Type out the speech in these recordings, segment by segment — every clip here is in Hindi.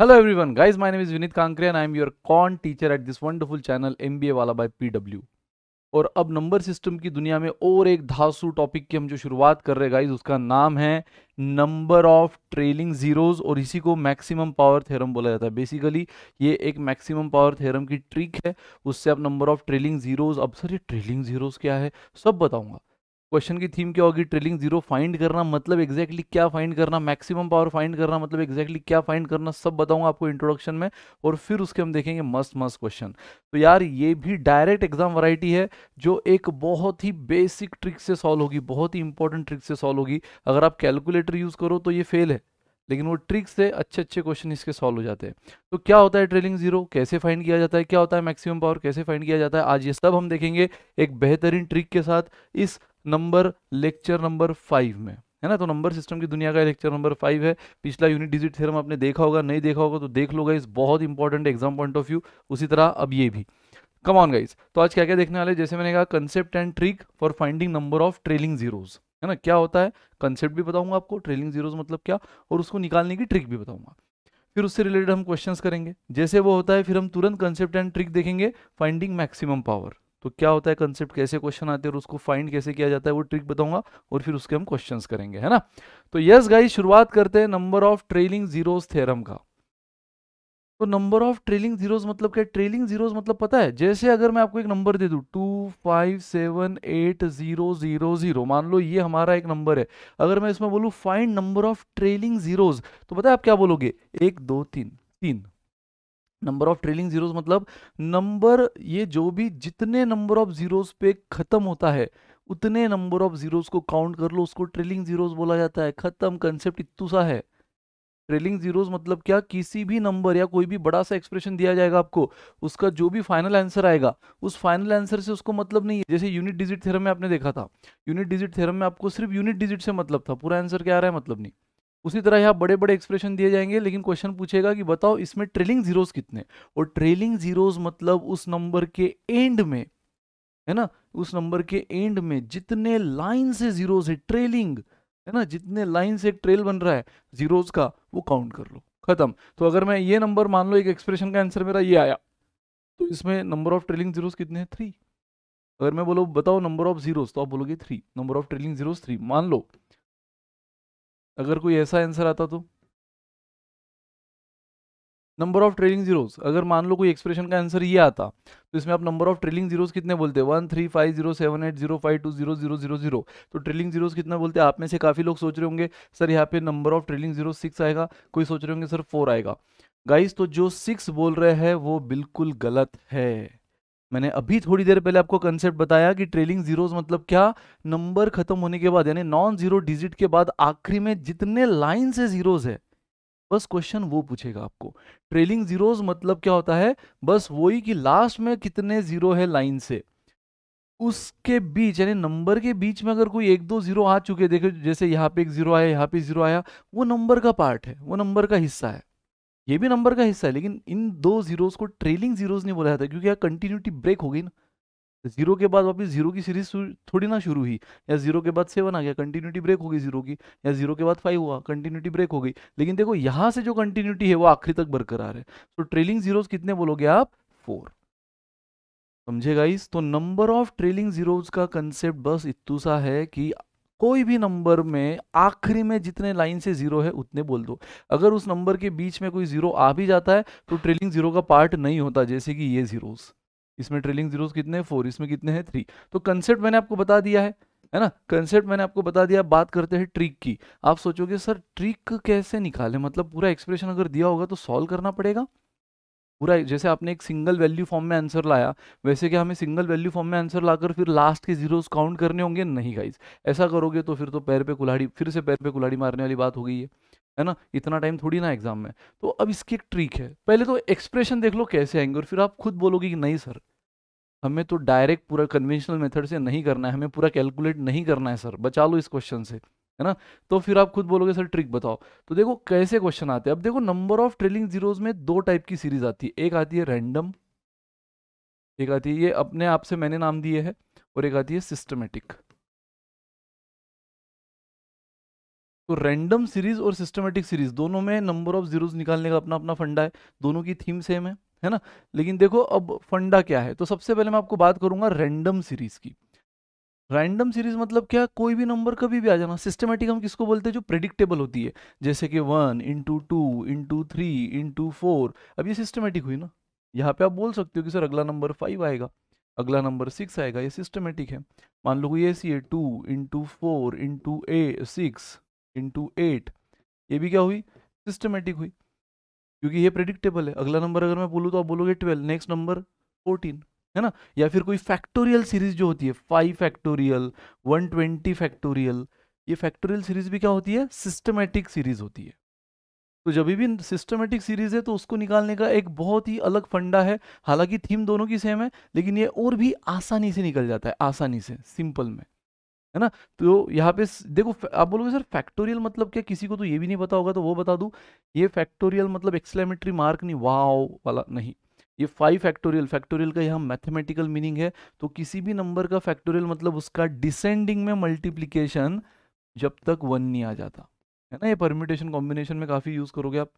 Hello everyone guys my name is Vineet Kankare and I am your quant teacher at this wonderful channel MBA वाला बाय पीडब्ल्यू और अब नंबर सिस्टम की दुनिया में और एक धासु टॉपिक की हम जो शुरुआत कर रहे हैं गाइज उसका नाम है नंबर ऑफ ट्रेलिंग जीरोस और इसी को मैक्सिमम पावर थ्योरम बोला जाता है बेसिकली ये एक मैक्सिमम पावर थ्योरम की ट्रिक है उससे आप नंबर ऑफ ट्रेलिंग जीरोस अब सर ये ट्रेलिंग जीरोस क्या है सब बताऊंगा क्वेश्चन की थीम क्या होगी ट्रेलिंग जीरो फाइंड करना मतलब एक्जैक्टली exactly क्या फाइंड करना मैक्सिमम पावर फाइंड करना मतलब एक्जैक्टली exactly क्या फाइंड करना सब बताऊंगा आपको इंट्रोडक्शन में और फिर उसके हम देखेंगे मस्त मस्त क्वेश्चन तो यार ये भी डायरेक्ट एग्जाम वैरायटी है जो एक बहुत ही बेसिक ट्रिक से सॉल्व होगी बहुत ही इंपॉर्टेंट ट्रिक से सॉल्व होगी अगर आप कैलकुलेटर यूज़ करो तो ये फेल है लेकिन वो ट्रिक से अच्छे अच्छे क्वेश्चन इसके सॉल्व हो जाते हैं तो क्या होता है ट्रेलिंग जीरो कैसे फाइंड किया जाता है क्या होता है मैक्सिमम पावर कैसे फाइंड किया जाता है आज ये सब हम देखेंगे एक बेहतरीन ट्रिक के साथ इस नंबर लेक्चर नंबर फाइव में है ना तो नंबर सिस्टम की दुनिया का लेक्चर नंबर फाइव है पिछला यूनिट डिजिट थ्योरम आपने देखा होगा नहीं देखा होगा तो देख लो इस बहुत important exam point of view उसी तरह अब ये भी कम ऑन गाइज तो आज क्या क्या देखने वाले जैसे मैंने कहा concept and trick for finding number of trailing zeros है ना क्या होता है कंसेप्ट भी बताऊंगा आपको ट्रेलिंग जीरोज मतलब क्या और उसको निकालने की ट्रिक भी बताऊंगा फिर उससे रिलेटेड हम क्वेश्चन करेंगे जैसे वो होता है फिर हम तुरंत कंसेप्ट एंड ट्रिक देखेंगे फाइंडिंग मैक्सिमम पावर तो क्या होता है कंसेप्ट कैसे क्वेश्चन आते हैं और उसको फाइंड कैसे किया जाता है वो ट्रिक बताऊंगा और फिर उसके हम क्वेश्चंस करेंगे है ना तो यस गाइस शुरुआत करते हैं number of trailing zeros theorem का तो नंबर ऑफ ट्रेलिंग जीरोस मतलब क्या ट्रेलिंग जीरोस मतलब पता है जैसे अगर मैं आपको एक नंबर दे दू two five seven eight zero zero zero मान लो ये हमारा एक नंबर है अगर मैं इसमें बोलू find number of trailing zeros तो पता है आप क्या बोलोगे एक दो तीन तीन नंबर ऑफ ट्रेलिंग जीरोस मतलब नंबर ये जो भी जितने नंबर ऑफ जीरोस पे खत्म होता है उतने नंबर ऑफ जीरोस को काउंट कर लो उसको ट्रेलिंग जीरोस बोला जाता है खत्म कंसेप्ट इतू सा है ट्रेलिंग जीरोस मतलब क्या किसी भी नंबर या कोई भी बड़ा सा एक्सप्रेशन दिया जाएगा आपको उसका जो भी फाइनल आंसर आएगा उस फाइनल आंसर से उसको मतलब नहीं है जैसे यूनिट डिजिट थ्योरम में आपने देखा था यूनिट डिजिट थ्योरम में आपको सिर्फ यूनिट डिजिट से मतलब था पूरा आंसर क्या आ रहा है मतलब नहीं उसी तरह यहाँ बड़े बड़े एक्सप्रेशन दिए जाएंगे लेकिन क्वेश्चन पूछेगा कि बताओ इसमें ट्रेलिंग जीरोज कितने और ट्रेलिंग जीरोज मतलब उस नंबर के एंड में है ना उस नंबर के एंड में जितने लाइन से जीरोज है ट्रेलिंग है ना जितने लाइन से ट्रेल बन रहा है जीरोज का वो काउंट कर लो खत्म तो अगर मैं ये नंबर मान लो एक एक्सप्रेशन का आंसर मेरा ये आया तो इसमें नंबर ऑफ ट्रेलिंग जीरोज कितने हैं थ्री अगर मैं बोलो बताओ नंबर ऑफ जीरोज तो आप बोलोगे three number of trailing zeros three मान लो अगर कोई ऐसा आंसर आता तो नंबर ऑफ ट्रेलिंग जीरोस अगर मान लो कोई एक्सप्रेशन का आंसर ये आता तो इसमें आप नंबर ऑफ ट्रेलिंग जीरोस कितने बोलते one three five zero seven eight zero five two zero zero zero zero तो ट्रेलिंग जीरोस कितना बोलते आप में से काफ़ी लोग सोच रहे होंगे सर यहाँ पे number of trailing zero six आएगा कोई सोच रहे होंगे सर फोर आएगा गाइस तो जो सिक्स बोल रहे हैं वो बिल्कुल गलत है मैंने अभी थोड़ी देर पहले आपको कंसेप्ट बताया कि ट्रेलिंग जीरोस मतलब क्या नंबर खत्म होने के बाद यानी नॉन जीरो डिजिट के बाद आखिरी में जितने लाइन से जीरोस है बस क्वेश्चन वो पूछेगा आपको ट्रेलिंग जीरोस मतलब क्या होता है बस वही कि लास्ट में कितने जीरो है लाइन से उसके बीच यानी नंबर के बीच में अगर कोई एक दो जीरो आ चुके देखो जैसे यहाँ पे एक जीरो आया यहाँ पे जीरो आया वो नंबर का पार्ट है वो नंबर का हिस्सा है ये भी नंबर का हिस्सा है लेकिन इन दो जीरोस को ट्रेलिंग जीरोस नहीं बोला जाता क्योंकि यहाँ कंटिन्यूटी ब्रेक हो गई ना जीरो के बाद वापस जीरो की सीरीज थोड़ी ना शुरू हुई या जीरो के बाद सेवन आ गया कंटिन्यूटी ब्रेक हो गई जीरो की या जीरो के बाद फाइव हुआ कंटिन्यूटी ब्रेक हो गई लेकिन देखो यहाँ से जो कंटिन्यूटी है वो आखिरी तक बरकरार है तो ट्रेलिंग जीरोज कितने बोलोगे आप फोर समझे गाइस तो नंबर ऑफ ट्रेलिंग जीरोज का कंसेप्ट बस इतू सा है कि कोई भी नंबर में आखिरी में जितने लाइन से जीरो है उतने बोल दो अगर उस नंबर के बीच में कोई जीरो आ भी जाता है तो ट्रेलिंग जीरो का पार्ट नहीं होता जैसे कि ये जीरोज़ इसमें ट्रेलिंग जीरोस कितने हैं फोर इसमें कितने हैं थ्री तो कंसेप्ट मैंने आपको बता दिया है है ना कंसेप्ट मैंने आपको बता दिया बात करते हैं ट्रिक की आप सोचोगे सर ट्रिक कैसे निकाले मतलब पूरा एक्सप्रेशन अगर दिया होगा तो सॉल्व करना पड़ेगा पूरा जैसे आपने एक सिंगल वैल्यू फॉर्म में आंसर लाया वैसे क्या हमें सिंगल वैल्यू फॉर्म में आंसर लाकर फिर लास्ट के जीरोस काउंट करने होंगे नहीं गाइज ऐसा करोगे तो फिर तो पैर पे कुल्हाड़ी फिर से पैर पे कुल्हाड़ी मारने वाली बात हो गई है है ना इतना टाइम थोड़ी ना एग्जाम में तो अब इसकी एक ट्रिक है पहले तो एक्सप्रेशन देख लो कैसे आएंगे और फिर आप खुद बोलोगे कि नहीं सर हमें तो डायरेक्ट पूरा कन्वेंशनल मेथड से नहीं करना है हमें पूरा कैलकुलेट नहीं करना है सर बचा लो इस क्वेश्चन से है ना तो फिर आप खुद बोलोगे सर ट्रिक बताओ तो देखो कैसे क्वेश्चन आते हैं अब देखो नंबर ऑफ ट्रेलिंग जीरोज में दो टाइप की सीरीज आती है एक आती है रैंडम एक आती है ये अपने आप से मैंने नाम दिए है और एक आती है सिस्टमेटिक तो रैंडम सीरीज और सिस्टमेटिक सीरीज दोनों में नंबर ऑफ जीरोज निकालने का अपना अपना फंडा है दोनों की थीम सेम है है ना लेकिन देखो अब फंडा क्या है तो सबसे पहले मैं आपको बात करूंगा रैंडम सीरीज की रैंडम सीरीज मतलब क्या कोई भी नंबर कभी भी आ जाना सिस्टमेटिक हम किसको बोलते हैं जो प्रेडिक्टेबल होती है जैसे कि one into two into three into four अब ये सिस्टमेटिक हुई ना यहाँ पे आप बोल सकते हो कि सर अगला नंबर फाइव आएगा अगला नंबर सिक्स आएगा ये सिस्टमेटिक है मान लो ये सी है टू इंटू फोर इंटू ए सिक्स इंटू एट ये भी क्या हुई सिस्टमेटिक हुई क्योंकि ये प्रिडिक्टेबल है अगला नंबर अगर मैं बोलूँ तो आप बोलोगे ट्वेल्व नेक्स्ट नंबर फोर्टीन है ना या फिर कोई फैक्टोरियल सीरीज जो होती है five factorial one twenty factorial ये फैक्टोरियल सीरीज भी क्या होती है सिस्टमेटिक सीरीज होती है तो जब भी सिस्टमेटिक सीरीज है तो उसको निकालने का एक बहुत ही अलग फंडा है हालांकि थीम दोनों की सेम है लेकिन ये और भी आसानी से निकल जाता है आसानी से सिंपल में है ना तो यहाँ पे देखो आप बोलोगे सर फैक्टोरियल मतलब क्या किसी को तो ये भी नहीं पता होगा तो वो बता दूँ ये फैक्टोरियल मतलब एक्सलेमेटरी मार्क नहीं वाओ वाला नहीं ये फाइव फैक्टोरियल फैक्टोरियल का यहाँ मैथमेटिकल मीनिंग है तो किसी भी नंबर का फैक्टोरियल मतलब उसका डिसेंडिंग में मल्टीप्लीकेशन जब तक वन नहीं आ जाता है ना ये परम्यूटेशन कॉम्बिनेशन में काफ़ी यूज़ करोगे आप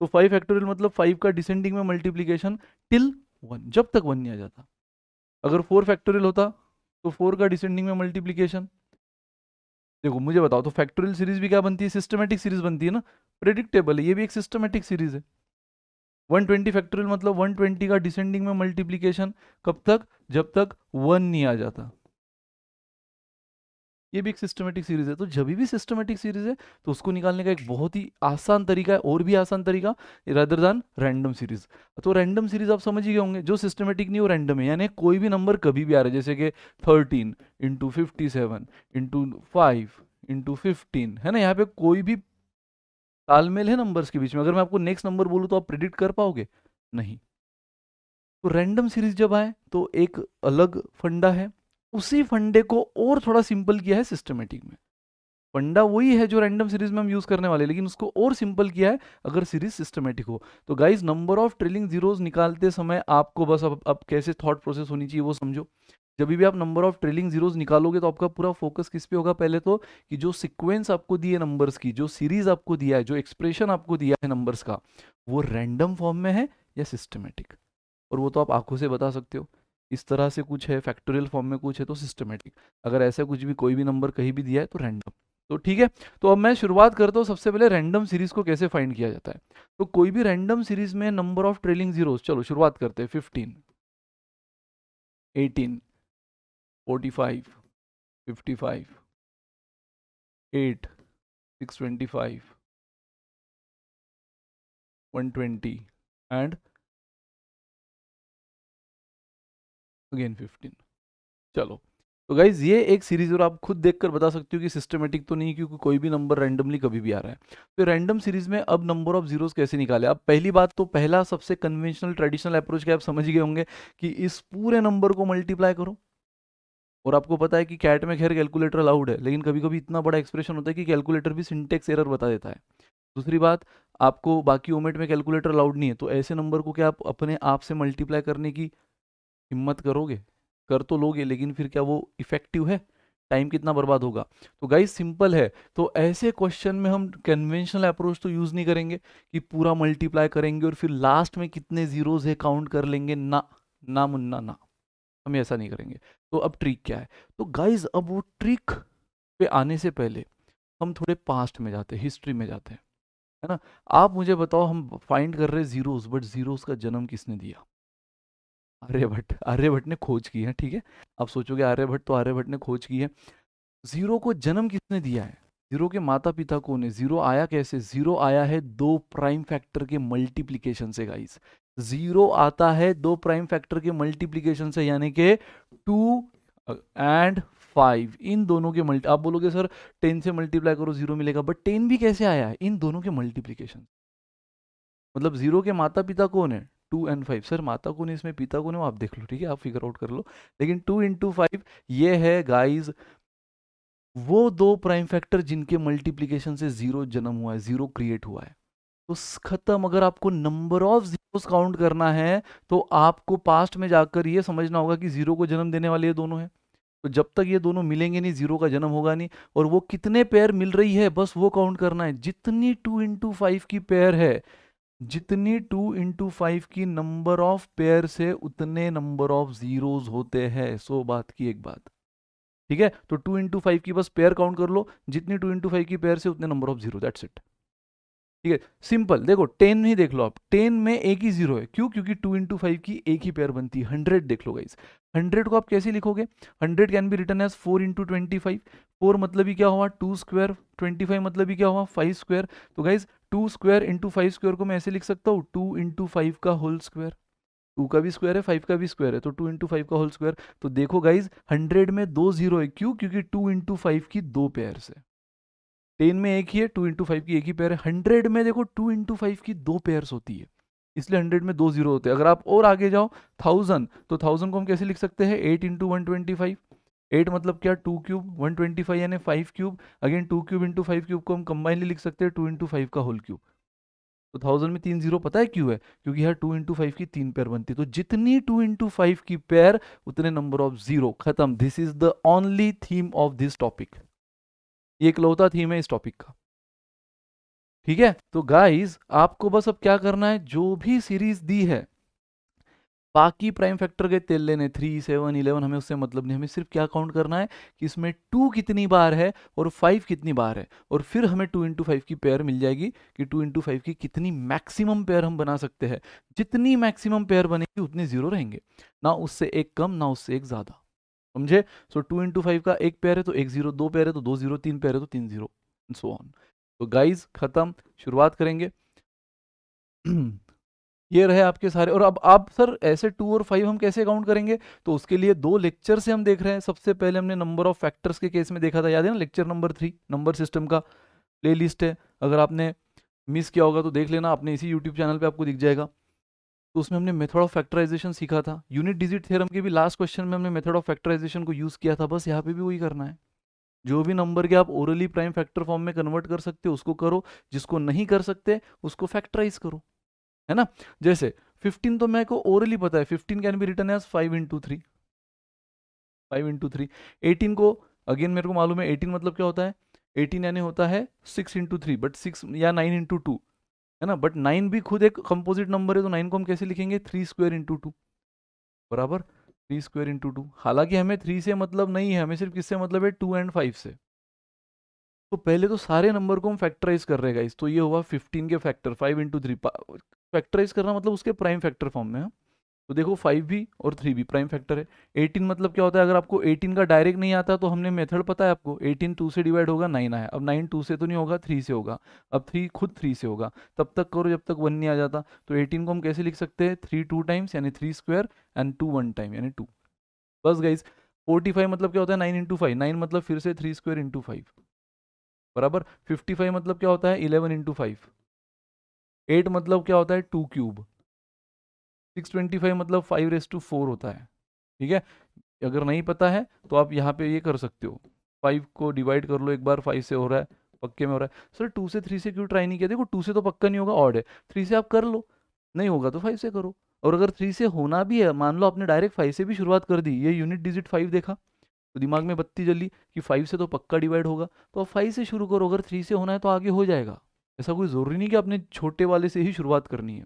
तो फाइव फैक्टोरियल मतलब फाइव का डिसेंडिंग में मल्टीप्लीकेशन टिल वन जब तक वन नहीं आ जाता अगर फोर फैक्टोरियल होता तो फोर का डिसेंडिंग में मल्टीप्लीकेशन देखो मुझे बताओ तो फैक्टोरियल सीरीज भी क्या बनती है सिस्टमेटिक सीरीज बनती है ना प्रेडिक्टेबल है ये भी एक सिस्टमेटिक सीरीज है 120 फैक्टोरियल मतलब 120 का डिसेंडिंग में मल्टीप्लीकेशन कब तक जब तक वन नहीं आ जाता ये भी एक सिस्टमेटिक सीरीज है तो जब भी सिस्टमेटिक सीरीज है तो उसको निकालने का एक बहुत ही आसान तरीका है और भी आसान तरीका रदर दैन रैंडम सीरीज तो रैंडम सीरीज आप समझ ही गए होंगे जो सिस्टमेटिक नहीं वो रैंडम है यानी कोई भी नंबर कभी भी आ रहा है जैसे कि thirteen into fifty seven into five into fifteen है ना यहाँ पे कोई भी तालमेल है नंबर्स के बीच में अगर मैं आपको नेक्स्ट नंबर बोलूँ तो आप प्रिडिक्ट कर पाओगे नहीं तो रैंडम सीरीज जब आए तो एक अलग फंडा है उसी फंडे को और थोड़ा सिंपल किया है सिस्टमेटिक में फंडा वही है जो रैंडम सीरीज में हम यूज करने वाले लेकिन उसको और सिंपल किया है अगर सीरीज सिस्टमेटिक हो तो guys number of trailing zeros निकालते समय आपको बस अब अब कैसे थॉट प्रोसेस होनी चाहिए वो समझो जब भी आप नंबर ऑफ ट्रेलिंग जीरोज निकालोगे तो आपका पूरा फोकस किस पे होगा पहले तो कि जो सिक्वेंस आपको दिए नंबर्स की जो सीरीज आपको दिया है जो एक्सप्रेशन आपको दिया है नंबर्स का वो रैंडम फॉर्म में है या सिस्टमेटिक और वो तो आप आंखों से बता सकते हो इस तरह से कुछ है फैक्टोरियल फॉर्म में कुछ है तो सिस्टमेटिक अगर ऐसा कुछ भी कोई भी नंबर कहीं भी दिया है तो रैंडम तो ठीक है तो अब मैं शुरुआत करता हूँ सबसे पहले रैंडम सीरीज को कैसे फाइंड किया जाता है तो कोई भी रैंडम सीरीज में नंबर ऑफ ट्रेलिंग जीरोस चलो शुरुआत करते हैं fifteen eighteen forty five fifty five eight six and again fifteen चलो तो गाइज ये एक सीरीज और आप खुद देखकर बता सकते हो कि सिस्टमेटिक तो नहीं क्योंकि कोई भी नंबर रैंडमली कभी भी आ रहा है तो रैंडम सीरीज में अब नंबर ऑफ जीरोस कैसे निकाले आप पहली बात तो पहला सबसे कन्वेंशनल ट्रेडिशनल अप्रोच के आप समझ गए होंगे कि इस पूरे नंबर को मल्टीप्लाई करो और आपको पता है कि कैट में खैर कैलकुलेटर अलाउड है लेकिन कभी कभी इतना बड़ा एक्सप्रेशन होता है कि कैलकुलेटर भी सिंटेक्स एरर बता देता है दूसरी बात आपको बाकी ओमेट में कैलकुलेटर अलाउड नहीं है तो ऐसे नंबर को क्या आप अपने आप से मल्टीप्लाई करने की हिम्मत करोगे कर तो लोगे लेकिन फिर क्या वो इफेक्टिव है टाइम कितना बर्बाद होगा तो गाइस सिंपल है तो ऐसे क्वेश्चन में हम कन्वेंशनल अप्रोच तो यूज़ नहीं करेंगे कि पूरा मल्टीप्लाई करेंगे और फिर लास्ट में कितने जीरोज है काउंट कर लेंगे ना ना मुन्ना ना हम ऐसा नहीं करेंगे तो अब ट्रिक क्या है तो गाइज अब वो ट्रिक पे आने से पहले हम थोड़े पास्ट में जाते हैं हिस्ट्री में जाते हैं है ना आप मुझे बताओ हम फाइंड कर रहे जीरोज़ बट जीरोज़ का जन्म किसने दिया आर्यभट्ट आर्यभट्ट ने खोज की है ठीक है आप सोचोगे आर्यभट्ट तो आर्यभट्ट ने खोज की है जीरो को जन्म किसने दिया है जीरो के माता पिता कौन है जीरो आया कैसे जीरो आया है दो प्राइम फैक्टर के मल्टीप्लीकेशन से गाइस जीरो आता है दो प्राइम फैक्टर के मल्टीप्लीकेशन से यानी कि टू एंड फाइव इन दोनों के मल्टी आप बोलोगे सर टेन से मल्टीप्लाई करो जीरो मिलेगा बट टेन भी कैसे आया है इन दोनों के मल्टीप्लीकेशन मतलब जीरो के माता पिता कौन है टू एंड फाइव सर माता को ने इसमें पिता को ने आप देख लो ठीक है आप फिगर आउट कर लो लेकिन टू इंटू फाइव ये है गाइज वो दो प्राइम फैक्टर जिनके मल्टीप्लीकेशन से जीरो जन्म हुआ है जीरो क्रिएट हुआ है तो खत्म अगर आपको नंबर ऑफ जीरोस काउंट करना है तो आपको पास्ट में जाकर ये समझना होगा कि जीरो को जन्म देने वाले ये दोनों हैं तो जब तक ये दोनों मिलेंगे नहीं जीरो का जन्म होगा नहीं और वो कितने पेयर मिल रही है बस वो काउंट करना है जितनी टू इंटू फाइव की पेयर है जितनी टू इंटू फाइव की नंबर ऑफ पेयर से उतने नंबर ऑफ जीरोज होते हैं सो बात की एक बात ठीक है तो टू इंटू फाइव की बस पेयर काउंट कर लो जितनी टू इंटू फाइव की पेयर से उतने number of zero that's it ठीक है सिंपल देखो टेन ही देख लो आप टेन में एक ही जीरो है क्यों क्योंकि टू इंटू फाइव की एक ही पेयर बनती है हंड्रेड देख लो गाइज हंड्रेड को आप कैसे लिखोगे hundred can be written as four into twenty five four मतलब ही क्या हुआ टू स्क्वायर ट्वेंटी फाइव मतलब ही क्या हुआ फाइव स्क्वायर तो guys two square into five square को मैं ऐसे लिख सकता हूँ टू इंटू फाइव का होल स्क्वायर टू का भी स्क्वायर है फाइव का भी स्क्वायर है तो टू इंटू फाइव का होल स्क्वायर तो देखो गाइज हंड्रेड में दो जीरो है क्यों क्योंकि टू इंटू फाइव की दो पेयर है टेन में एक ही है टू इंटू फाइव की एक ही पेयर है हंड्रेड में देखो टू इंटू फाइव की दो पेयर होती है इसलिए हंड्रेड में दो जीरो होते हैं अगर आप और आगे जाओ थाउजेंड तो थाउजेंड को हम कैसे लिख सकते हैं eight into one twenty five eight मतलब क्या two cube one twenty five यानी five cube again two cube into five cube को हम कंबाइनली लिख सकते हैं टू इंटू फाइव का होल क्यूब तो थाउजेंड में तीन जीरो पता है क्यों है क्योंकि यहाँ टू इंटू फाइव की तीन पेयर बनती है तो जितनी टू इंटू फाइव की पेयर उतने नंबर ऑफ जीरो खत्म this is the only theme of this topic ये इकलौता थीम है इस टॉपिक का ठीक है तो गाइज आपको बस अब क्या करना है जो भी सीरीज दी है बाकी प्राइम फैक्टर के तेल लेने थ्री सेवन इलेवन हमें उससे मतलब नहीं हमें सिर्फ क्या काउंट करना है कि इसमें टू कितनी बार है और फाइव कितनी बार है और फिर हमें टू इंटू फाइव की पेयर मिल जाएगी कि टू इंटू फाइव की कितनी मैक्सिमम पेयर हम बना सकते हैं जितनी मैक्सिमम पेयर बनेगी उतने जीरो रहेंगे ना उससे एक कम ना उससे एक ज़्यादा समझे सो टू इंटू फाइव का एक पेयर है तो एक जीरो दो पेयर है तो दो जीरो तीन पेयर है तो तीन जीरो सो ऑन तो गाइज खत्म शुरुआत करेंगे ये रहे आपके सारे और अब आप सर ऐसे टू और फाइव हम कैसे काउंट करेंगे तो उसके लिए दो लेक्चर से हम देख रहे हैं सबसे पहले हमने नंबर ऑफ फैक्टर्स के केस में देखा था याद है ना lecture number three number system का प्ले लिस्ट है अगर आपने मिस किया होगा तो देख लेना आपने इसी यूट्यूब चैनल पर आपको दिख जाएगा तो उसमें हमने मेथड ऑफ फैक्टराइजेशन सीखा था यूनिट डिजिट थ्योरम के भी लास्ट क्वेश्चन में हमने मेथड ऑफ फैक्टराइजेशन को यूज़ किया था बस यहाँ पे भी वही करना है जो भी नंबर के आप ओरली प्राइम फैक्टर फॉर्म में कन्वर्ट कर सकते हो उसको करो जिसको नहीं कर सकते उसको फैक्टराइज करो है ना जैसे 15 तो मैं को ओरली पता है 15 can be written as five into three five into three eighteen को अगेन मेरे को मालूम है 18 मतलब क्या होता है 18 यानी होता है six into three but six या नाइन इंटू टू है ना बट नाइन भी खुद एक कंपोजिट नंबर है तो नाइन को हम कैसे लिखेंगे थ्री स्क्वेयर इंटू टू बराबर थ्री स्क्वेयर इंटू टू हालांकि हमें थ्री से मतलब नहीं है हमें सिर्फ किससे मतलब है टू एंड फाइव से तो पहले तो सारे नंबर को हम फैक्टराइज कर रहे हैं इस तो ये हुआ 15 के फैक्टर 5 इंटू थ्री फैक्टराइज करना मतलब उसके प्राइम फैक्टर फॉर्म में है हाँ। तो देखो फाइव भी और थ्री भी प्राइम फैक्टर है एटीन मतलब क्या होता है अगर आपको एटीन का डायरेक्ट नहीं आता तो हमने मेथड पता है आपको एटीन टू से डिवाइड होगा नाइन आया अब नाइन टू से तो नहीं होगा थ्री से होगा अब थ्री खुद थ्री से होगा तब तक करो जब तक वन नहीं आ जाता तो एटीन को हम कैसे लिख सकते हैं थ्री टू टाइम्स यानी three square and two one time यानी टू बस गाइज फोर्टी फाइव मतलब क्या होता है नाइन इंटू फाइव नाइन मतलब फिर से थ्री स्क्वायर इंटू फाइव बराबर फिफ्टी फाइव मतलब क्या होता है इलेवन इंटू फाइव एट मतलब क्या होता है two cube six twenty five मतलब फाइव रेस टू फोर होता है ठीक है अगर नहीं पता है तो आप यहाँ पे ये कर सकते हो फाइव को डिवाइड कर लो एक बार फाइव से हो रहा है पक्के में हो रहा है सर टू से थ्री से क्यों ट्राई नहीं किया देखो टू से तो पक्का नहीं होगा ऑड है थ्री से आप कर लो नहीं होगा तो फाइव से करो और अगर थ्री से होना भी है मान लो आपने डायरेक्ट फाइव से भी शुरुआत कर दी ये यूनिट डिजिट फाइव देखा तो दिमाग में बत्ती जली कि फाइव से तो पक्का डिवाइड होगा तो आप फाइव से शुरू करो अगर थ्री से होना है तो आगे हो जाएगा ऐसा कोई ज़रूरी नहीं कि आपने छोटे वाले से ही शुरुआत करनी है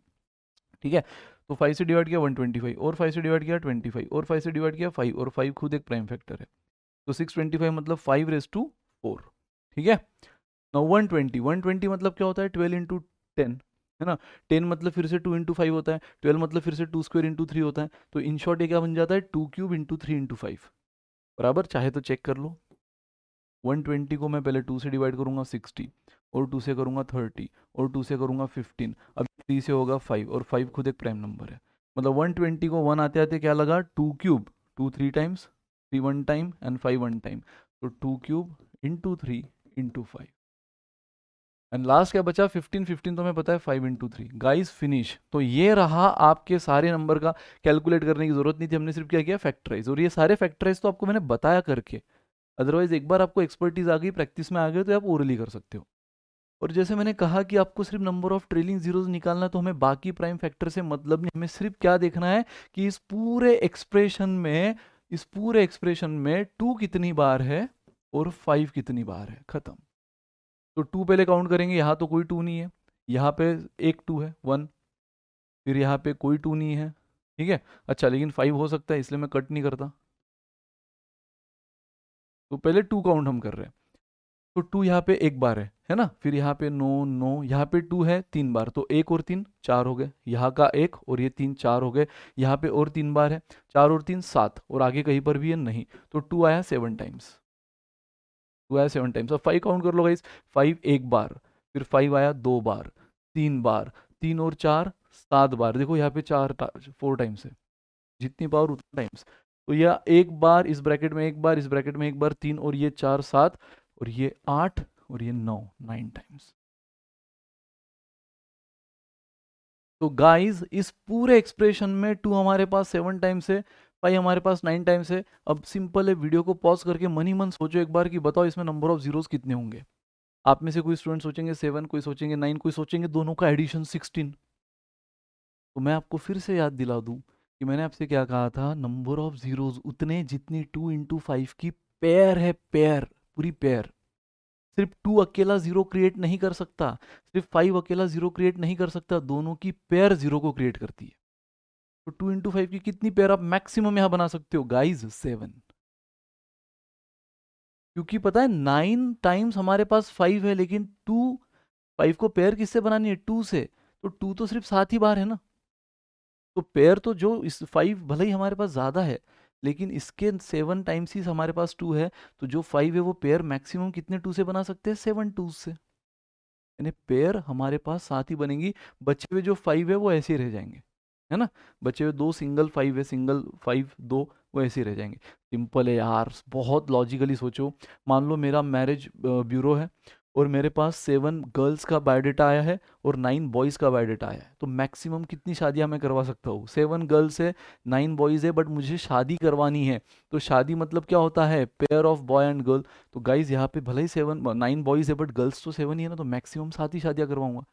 ठीक है तो फाइव से डिवाइड किया वन ट्वेंटी फाइव और फाइव से डिवाइड किया ट्वेंटी फाइव और फाइव से डिवाइड किया फाइव और फाइव खुद एक प्राइम फैक्टर है तो सिक्स ट्वेंटी फाइव मतलब फाइव रेस टू फोर ठीक है ना वन ट्वेंटी वन ट्वेंटी मतलब क्या होता है ट्वेल्व इंटू टेन है ना टेन मतलब फिर से टू इंटू फाइव होता है ट्वेल्व मतलब फिर से टू स्क्वेयर इंटू थ्री होता है तो इन शॉर्ट ये क्या बन जाता है two cube into three into five बराबर चाहे तो चेक कर लो वन ट्वेंटी को मैं पहले टू से डिवाइड करूंगा सिक्सटी और टू से करूँगा थर्टी और टू से करूँगा फिफ्टीन अब थ्री से होगा फाइव और फाइव खुद एक प्राइम नंबर है मतलब वन ट्वेंटी को वन आते आते क्या लगा two cube two three times three one time and five one time तो two cube into three into five and last क्या बचा फिफ्टीन फिफ्टीन तो हमें पता है five into three guys finish तो ये रहा आपके सारे नंबर का कैलकुलेट करने की जरूरत नहीं थी हमने सिर्फ क्या किया फैक्टराइज और ये सारे फैक्टराइज तो आपको मैंने बताया करके अदरवाइज एक बार आपको एक्सपर्टीज आ गई प्रैक्टिस में आ गए तो आप ओरली कर सकते हो और जैसे मैंने कहा कि आपको सिर्फ नंबर ऑफ ट्रेलिंग जीरोज निकालना तो हमें बाकी प्राइम फैक्टर से मतलब नहीं हमें सिर्फ क्या देखना है कि इस पूरे एक्सप्रेशन में इस पूरे एक्सप्रेशन में टू कितनी बार है और फाइव कितनी बार है खत्म तो टू पहले काउंट करेंगे यहाँ तो कोई टू नहीं है यहाँ पे एक टू है वन फिर यहाँ पे कोई टू नहीं है ठीक है अच्छा लेकिन फाइव हो सकता है इसलिए मैं कट नहीं करता तो पहले टू काउंट हम कर रहे हैं तो टू यहाँ पे एक बार है है ना फिर यहाँ पे नो नो यहाँ पे टू है तीन बार तो एक और तीन चार हो गए यहाँ का एक और ये तीन चार हो गए यहाँ पे और तीन बार है चार और तीन सात और आगे कहीं पर भी है नहीं तो टू आया सेवन टाइम्स टू आया सेवन टाइम्स और फाइव काउंट कर लो गाइज फाइव एक बार फिर फाइव आया दो बार तीन बार तीन और चार सात बार देखो यहाँ पे चार फोर टाइम्स है जितनी पावर उतना टाइम्स तो यह एक बार इस ब्रैकेट में एक बार इस ब्रैकेट में एक बार तीन और ये चार सात और ये आठ और ये नौ नाइन टाइम्स तो गाइस इस पूरे एक्सप्रेशन में टू हमारे पास सेवन टाइम्स है भाई हमारे पास नाइन टाइम्स है अब सिंपल है वीडियो को पॉज करके मन ही मन सोचो एक बार कि बताओ इसमें नंबर ऑफ जीरोस कितने होंगे आप में से कोई स्टूडेंट सोचेंगे सेवन कोई सोचेंगे नाइन कोई सोचेंगे दोनों का एडिशन सिक्सटीन तो मैं आपको फिर से याद दिला दूँ कि मैंने आपसे क्या कहा था नंबर ऑफ जीरोज उतने जितनी टू इंटू फाइव की पेयर है पेयर पूरी पेयर सिर्फ टू अकेला जीरो क्रिएट नहीं कर सकता सिर्फ फाइव अकेला जीरो क्रिएट नहीं कर सकता दोनों की पेयर जीरो को क्रिएट करती है तो टू इंटू फाइव की कितनी पेयर आप मैक्सिमम यहां बना सकते हो गाइज सेवन क्योंकि पता है नाइन टाइम्स हमारे पास फाइव है लेकिन टू फाइव को पेयर किससे बनानी है टू से तो टू तो सिर्फ सात ही बार है ना तो पेयर तो जो इस फाइव भले ही हमारे पास ज़्यादा है लेकिन इसके सेवन टाइम्स ही हमारे पास टू है तो जो फाइव है वो पेयर मैक्सिमम कितने टू से बना सकते हैं सेवन टू से यानी पेयर हमारे पास साथ ही बनेंगी बचे हुए जो फाइव है वो ऐसे ही रह जाएंगे है ना बचे हुए दो सिंगल फाइव है सिंगल फाइव दो वो ऐसे ही रह जाएंगे सिंपल है यार बहुत लॉजिकली सोचो मान लो मेरा मैरिज ब्यूरो है और मेरे पास सेवन गर्ल्स का बायोडाटा आया है और नाइन बॉयज़ का बायोडाटा आया है तो मैक्सिमम कितनी शादियां मैं करवा सकता हूँ सेवन गर्ल्स है नाइन बॉयज़ है बट मुझे शादी करवानी है तो शादी मतलब क्या होता है pair of boy and girl तो गाइज यहाँ पे भले ही सेवन नाइन बॉयज़ है बट गर्ल्स तो सेवन ही है ना तो मैक्सिमम सात ही शादियाँ करवाऊंगा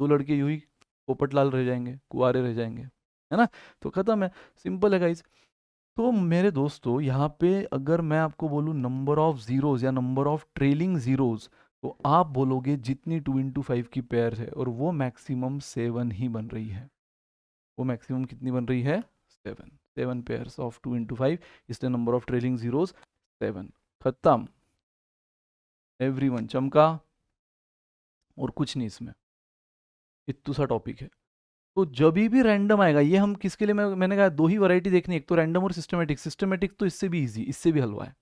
दो लड़के यू ही पोपटलाल रह जाएंगे कुआरे रह जाएंगे है ना तो ख़त्म है सिंपल है गाइज़ तो मेरे दोस्तों यहाँ पे अगर मैं आपको बोलूँ नंबर ऑफ़ ज़ीरोज़ या नंबर ऑफ़ ट्रेलिंग ज़ीरोज़ तो आप बोलोगे जितनी टू इंटू फाइव की पेयर है और वो मैक्सिमम सेवन ही बन रही है वो मैक्सिमम कितनी बन रही है seven seven pair of two into five इसलिए number of trailing zeros seven खत्म एवरी वन चमका और कुछ नहीं इसमें इतू सा टॉपिक है तो जब भी रैंडम आएगा ये हम किसके लिए मैं मैंने कहा दो ही वैरायटी देखनी एक तो रैंडम और सिस्टमेटिक सिस्टमेटिक तो इससे भी इजी इससे भी हलवा है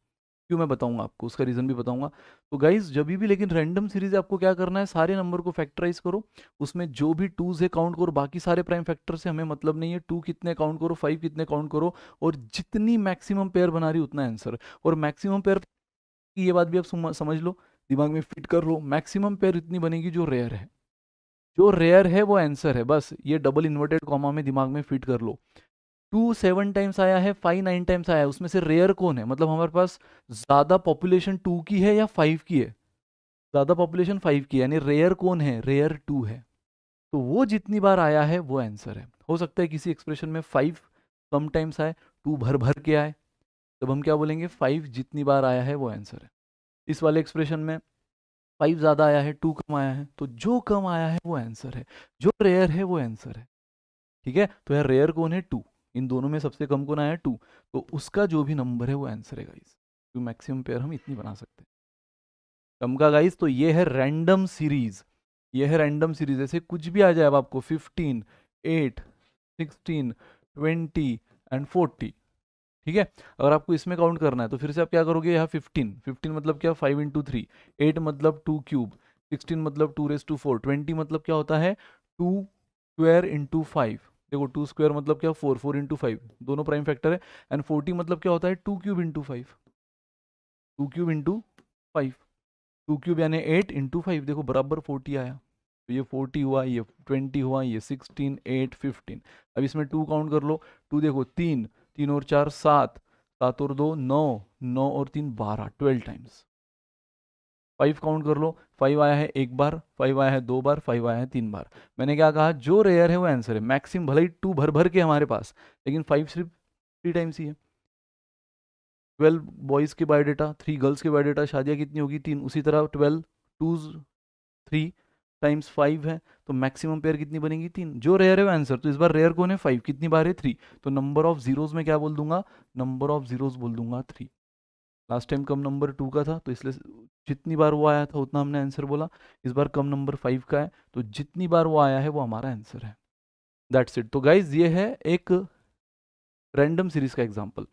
क्यों मैं बताऊंगा आपको उसका रीज़न भी बताऊंगा तो गाइज जब भी लेकिन रैंडम सीरीज आपको क्या करना है सारे नंबर को फैक्टराइज करो उसमें जो भी टूज है काउंट करो बाकी सारे प्राइम फैक्टर से हमें मतलब नहीं है टू कितने काउंट करो फाइव कितने काउंट करो और जितनी मैक्सिमम पेयर बना रही उतना आंसर और मैक्सिमम पेयर की ये बात भी आप समझ लो दिमाग में फिट कर लो मैक्सिमम पेयर इतनी बनेगी जो रेयर है जो रेयर है वो आंसर है बस ये डबल इन्वर्टेड कॉमा में दिमाग में फिट कर लो टू सेवन टाइम्स आया है फाइव नाइन टाइम्स आया है उसमें से रेयर कौन है मतलब हमारे पास ज़्यादा पॉपुलेशन टू की है या फाइव की है ज़्यादा पॉपुलेशन फाइव की है यानी रेयर कौन है रेयर टू है तो वो जितनी बार आया है वो आंसर है हो सकता है किसी एक्सप्रेशन में फाइव कम टाइम्स आए टू भर भर के आए तब हम क्या बोलेंगे फाइव जितनी बार आया है वो आंसर है इस वाले एक्सप्रेशन में फाइव ज़्यादा आया है टू कम आया है तो जो कम आया है वो आंसर है जो रेयर है वो आंसर है ठीक है तो यार रेयर कौन है टू इन दोनों में सबसे कम कौन आया टू तो उसका जो भी नंबर है वो आंसर है गाइस तो मैक्सिमम पेयर हम इतनी बना सकते हैं कम का गाइस तो ये है रैंडम सीरीज ये है रैंडम सीरीज ऐसे कुछ भी आ जाए अब आपको fifteen eight sixteen twenty and forty ठीक है अगर आपको इसमें काउंट करना है तो फिर से आप क्या करोगे यहाँ फिफ्टीन फिफ्टीन मतलब क्या फाइव इंटू थ्री एट मतलब टू क्यूब सिक्सटीन मतलब two raise to four twenty मतलब क्या होता है टू स्क्वेयर इंटू फाइव देखो टू स्क्वायर मतलब क्या फोर फोर इंटू फाइव दोनों प्राइम फैक्टर है एंड फोर्टी मतलब क्या होता है two cube into five two cube into five two cube यानी एट इंटू फाइव देखो बराबर फोर्टी आया तो ये फोर्टी हुआ ये ट्वेंटी हुआ ये सिक्सटीन एट फिफ्टीन अब इसमें टू काउंट कर लो टू देखो तीन तीन और चार सात सात और दो नौ नौ और तीन बारह ट्वेल्व टाइम्स फाइव काउंट कर लो फाइव आया है एक बार फाइव आया है दो बार फाइव आया है तीन बार मैंने क्या कहा जो रेयर है वो आंसर है मैक्सिम भले ही टू भर भर के हमारे पास लेकिन फाइव सिर्फ थ्री टाइम्स ही है ट्वेल्व बॉयज़ के डेटा थ्री गर्ल्स के डेटा शादियाँ कितनी होगी तीन उसी तरह twelve twos three times five है तो मैक्सिमम पेयर कितनी बनेगी तीन जो रेयर है वो आंसर तो इस बार रेयर कौन है फाइव कितनी बार है थ्री तो नंबर ऑफ जीरोज में क्या बोल दूंगा नंबर ऑफ जीरोज बोल दूंगा थ्री लास्ट टाइम कम नंबर टू का था तो इसलिए जितनी बार वो आया था उतना हमने आंसर बोला इस बार कम नंबर फाइव का है तो जितनी बार वो आया है वो हमारा आंसर है दैट्स इट तो गाइज ये है एक रैंडम सीरीज का एग्जाम्पल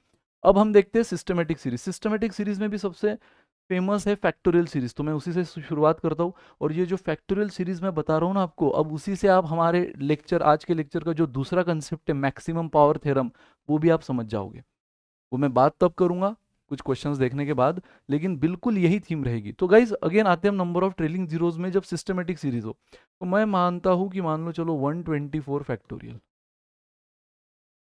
अब हम देखते हैं सिस्टमेटिक सीरीज सिस्टमेटिक सीरीज में भी सबसे फेमस है फैक्टोरियल सीरीज तो मैं उसी से शुरुआत करता हूँ और ये जो फैक्टोरियल सीरीज मैं बता रहा हूँ ना आपको अब उसी से आप हमारे लेक्चर आज के लेक्चर का जो दूसरा कंसेप्ट है मैक्सिमम पावर थेरम वो भी आप समझ जाओगे वो तो मैं बात तब करूंगा कुछ क्वेश्चंस देखने के बाद लेकिन बिल्कुल यही थीम रहेगी तो गाइज अगेन आते हम नंबर ऑफ ट्रेलिंग जीरोज में जब सिस्टमेटिक सीरीज हो तो मैं मानता हूँ कि मान लो चलो one twenty four factorial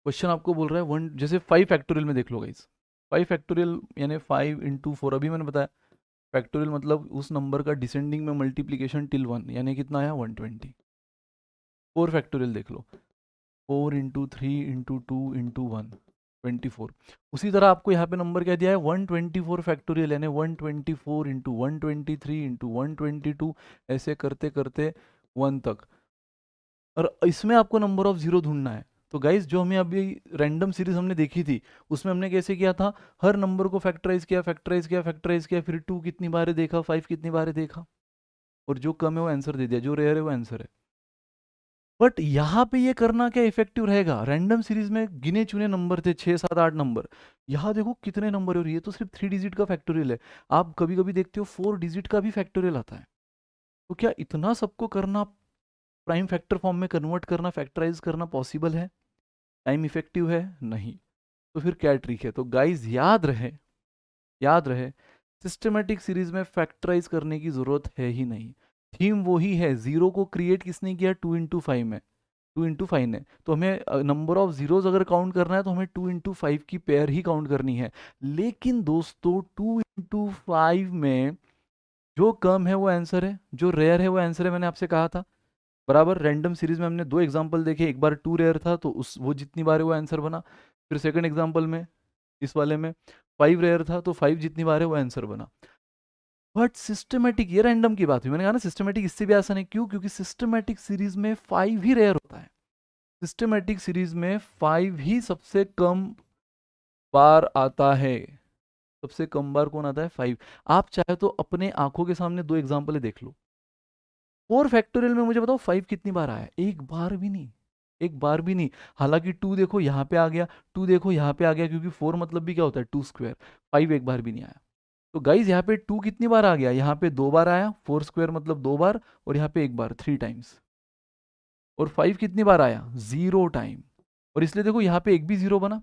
question आपको बोल रहा है वन जैसे फाइव फैक्टोरियल में देख लो गाइज फाइव फैक्टोरियल यानी फाइव इंटू फोर अभी मैंने बताया फैक्टोरियल मतलब उस नंबर का डिसेंडिंग में मल्टीप्लीकेशन टिल वन यानी कितना आया वन ट्वेंटी फोर फैक्टोरियल देख लो four into three into two into one उसी तरह आपको यहाँ पे नंबर क्या दिया है 124 फैक्टोरियल यानी 124 twenty four into one twenty into one ऐसे करते करते वन तक और इसमें आपको नंबर ऑफ ज़ीरो ढूंढना है तो गाइज जो हमें अभी रैंडम सीरीज हमने देखी थी उसमें हमने कैसे किया था हर नंबर को फैक्टराइज किया फैक्टराइज किया फैक्टराइज किया फिर टू कितनी बार देखा फाइव कितनी बार देखा और जो कम है वो आंसर दे दिया जो रेयर है वो आंसर है बट यहाँ पे ये करना क्या इफेक्टिव रहेगा रैंडम सीरीज में गिने चुने नंबर थे छः सात आठ नंबर यहाँ देखो कितने नंबर रही है तो सिर्फ थ्री डिजिट का फैक्टोरियल है आप कभी कभी देखते हो फोर डिजिट का भी फैक्टोरियल आता है तो क्या इतना सबको करना प्राइम फैक्टर फॉर्म में कन्वर्ट करना फैक्टराइज करना पॉसिबल है टाइम इफेक्टिव है नहीं तो फिर क्या ट्रिक है तो गाइज याद रहे याद रहे सिस्टमेटिक सीरीज में फैक्टराइज करने की ज़रूरत है ही नहीं थीम वही है जीरो को क्रिएट किसने किया टू इंटू फाइव में टू इंटू फाइव ने तो हमें नंबर ऑफ जीरोज अगर काउंट करना है तो हमें टू इंटू फाइव की पेयर ही काउंट करनी है लेकिन दोस्तों टू इंटू फाइव में जो कम है वो आंसर है जो रेयर है वो आंसर है मैंने आपसे कहा था बराबर रैंडम सीरीज में हमने दो एग्जाम्पल देखे एक बार टू रेयर था तो उस वो जितनी बार है वो आंसर बना फिर सेकेंड एग्जाम्पल में इस वाले में फाइव रेयर था तो फाइव जितनी बार है वो आंसर बना बट सिस्टमेटिक ये रैंडम की बात हुई मैंने कहा ना सिस्टमेटिक इससे भी आसान है क्यों क्योंकि सिस्टमेटिक सीरीज में फाइव ही रेयर होता है सिस्टमेटिक सीरीज में फाइव ही सबसे कम बार आता है सबसे कम बार कौन आता है फाइव आप चाहे तो अपने आंखों के सामने दो एग्जाम्पल देख लो फोर फैक्टोरियल में मुझे बताओ फाइव कितनी बार आया एक बार भी नहीं एक बार भी नहीं हालांकि टू देखो यहाँ पे आ गया टू देखो यहाँ पे आ गया क्योंकि फोर मतलब भी क्या होता है टू स्क्वायर फाइव एक बार भी नहीं आया तो गाइज यहाँ पे टू कितनी बार आ गया यहाँ पे दो बार आया फोर स्क्वायर मतलब दो बार और यहाँ पे एक बार थ्री टाइम्स और फाइव कितनी बार आया ज़ीरो टाइम और इसलिए देखो यहाँ पे एक भी ज़ीरो बना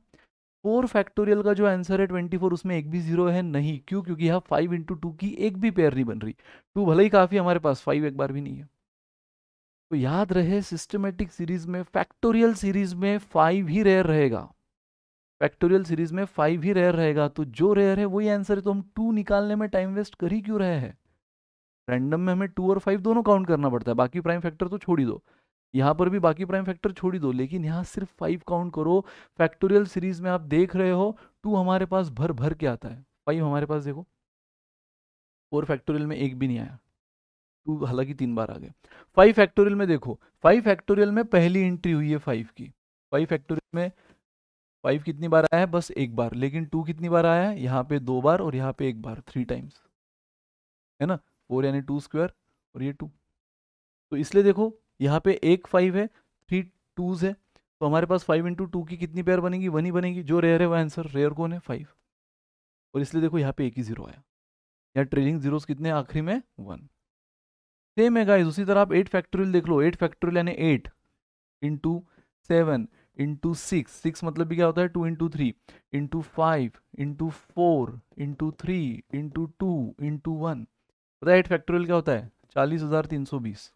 फोर फैक्टोरियल का जो आंसर है ट्वेंटी फोर उसमें एक भी ज़ीरो है नहीं क्यों क्योंकि यहाँ फाइव इंटू टू की एक भी पेयर नहीं बन रही टू भले ही काफ़ी हमारे पास फाइव एक बार भी नहीं है तो याद रहे सिस्टमेटिक सीरीज में फैक्टोरियल सीरीज में फाइव ही रेयर रहेगा फैक्टोरियल सीरीज में फाइव ही रेयर रहेगा तो जो रेयर है वही आंसर है तो हम टू निकालने में टाइम वेस्ट कर ही क्यों रहे हैं रैंडम में हमें टू और फाइव दोनों काउंट करना पड़ता है बाकी प्राइम फैक्टर तो छोड़ ही दो यहाँ पर भी बाकी प्राइम फैक्टर छोड़ ही दो लेकिन यहाँ सिर्फ फाइव काउंट करो फैक्टोरियल सीरीज में आप देख रहे हो टू हमारे पास भर भर के आता है फाइव हमारे पास देखो फोर फैक्टोरियल में एक भी नहीं आया टू हालांकि तीन बार आ गए फाइव फैक्टोरियल में देखो फाइव फैक्टोरियल में पहली एंट्री हुई है फाइव की फाइव फैक्टोरियल में फाइव कितनी बार आया है बस एक बार लेकिन टू कितनी बार आया है यहाँ पे दो बार और यहाँ पे एक बार थ्री टाइम्स है ना फोर यानी टू स्क्वायर और ये टू तो इसलिए देखो यहाँ पे एक फाइव है थ्री टूज है तो हमारे पास फाइव इंटू टू की कितनी पेयर बनेगी वन ही बनेगी जो रेयर है वह आंसर रेयर कौन है फाइव और इसलिए देखो यहाँ पे एक ही जीरो आया यहाँ ट्रेलिंग जीरोस कितने आखिरी में वन सेम है गाइज उसी तरह आप एट फैक्टोरियल देख लो एट फैक्टोरियल यानी eight into seven into six six मतलब भी क्या होता है two into three into five into four into three into two into one पता है एट फैक्टोरियल क्या होता है चालीस हज़ार तीन सौ बीस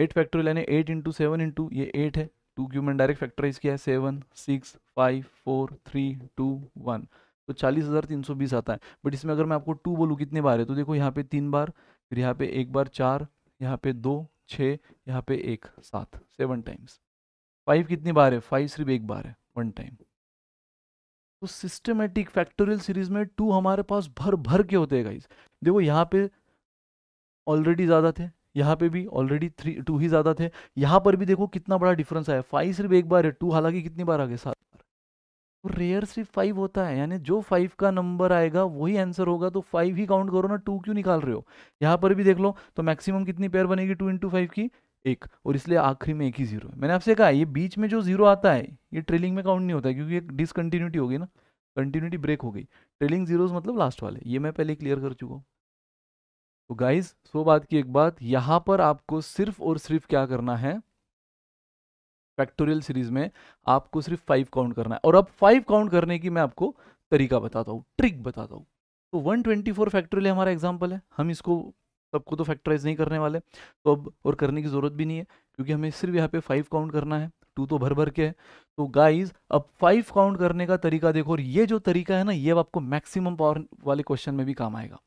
एट फैक्टोरियल यानी एट इंटू सेवन इंटू ये एट है टू क्यूब मैंने डायरेक्ट फैक्टराइज किया है seven six five four three two one तो चालीस हज़ार तीन सौ बीस आता है बट इसमें अगर मैं आपको टू बोलूँ कितने बार है तो देखो यहाँ पे तीन बार फिर यहाँ पे एक बार चार यहाँ पे दो छः यहाँ पे एक सात सेवन टाइम्स फाइव कितनी बार है फाइव सिर्फ एक बार है वन टाइम तो सिस्टमेटिक फैक्टोरियल सीरीज में टू हमारे पास भर भर के होते हैं गाइस देखो यहाँ पे ऑलरेडी ज़्यादा थे यहाँ पे भी ऑलरेडी थ्री टू ही ज़्यादा थे यहाँ पर भी देखो कितना बड़ा डिफरेंस आया फाइव सिर्फ एक बार है टू हालांकि कितनी बार आ गए सात बार तो रेयर सिर्फ फाइव होता है यानी जो फाइव का नंबर आएगा वही आंसर होगा तो फाइव ही काउंट करो ना टू क्यों निकाल रहे हो यहाँ पर भी देख लो तो मैक्सिमम कितनी पेयर बनेगी टू इंटू फाइव की एक और इसलिए आखिरी में एक ही जीरो है मैंने आपसे कहा ये बीच में जो जीरो आता है ये ट्रेलिंग में काउंट नहीं होता है क्योंकि एक डिसकंटिन्यूटी होगी ना कंटिन्यूटी ब्रेक हो गई ट्रेलिंग जीरोज मतलब लास्ट वाले ये मैं पहले क्लियर कर चुका हूँ तो गाइज सो बात की एक बात यहाँ पर आपको सिर्फ और सिर्फ क्या करना है फैक्टोरियल सीरीज में आपको सिर्फ फाइव काउंट करना है और अब फाइव काउंट करने की मैं आपको तरीका बताता हूँ ट्रिक बताता हूँ तो 124 फैक्टोरियल हमारा एग्जाम्पल है हम इसको सबको तो फैक्टराइज नहीं करने वाले तो अब और करने की ज़रूरत भी नहीं है क्योंकि हमें सिर्फ यहाँ पे फाइव काउंट करना है टू तो भर भर के है तो गाइज अब फाइव काउंट करने का तरीका देखो और ये जो तरीका है ना ये अब आपको मैक्सिमम पावर वाले क्वेश्चन में भी काम आएगा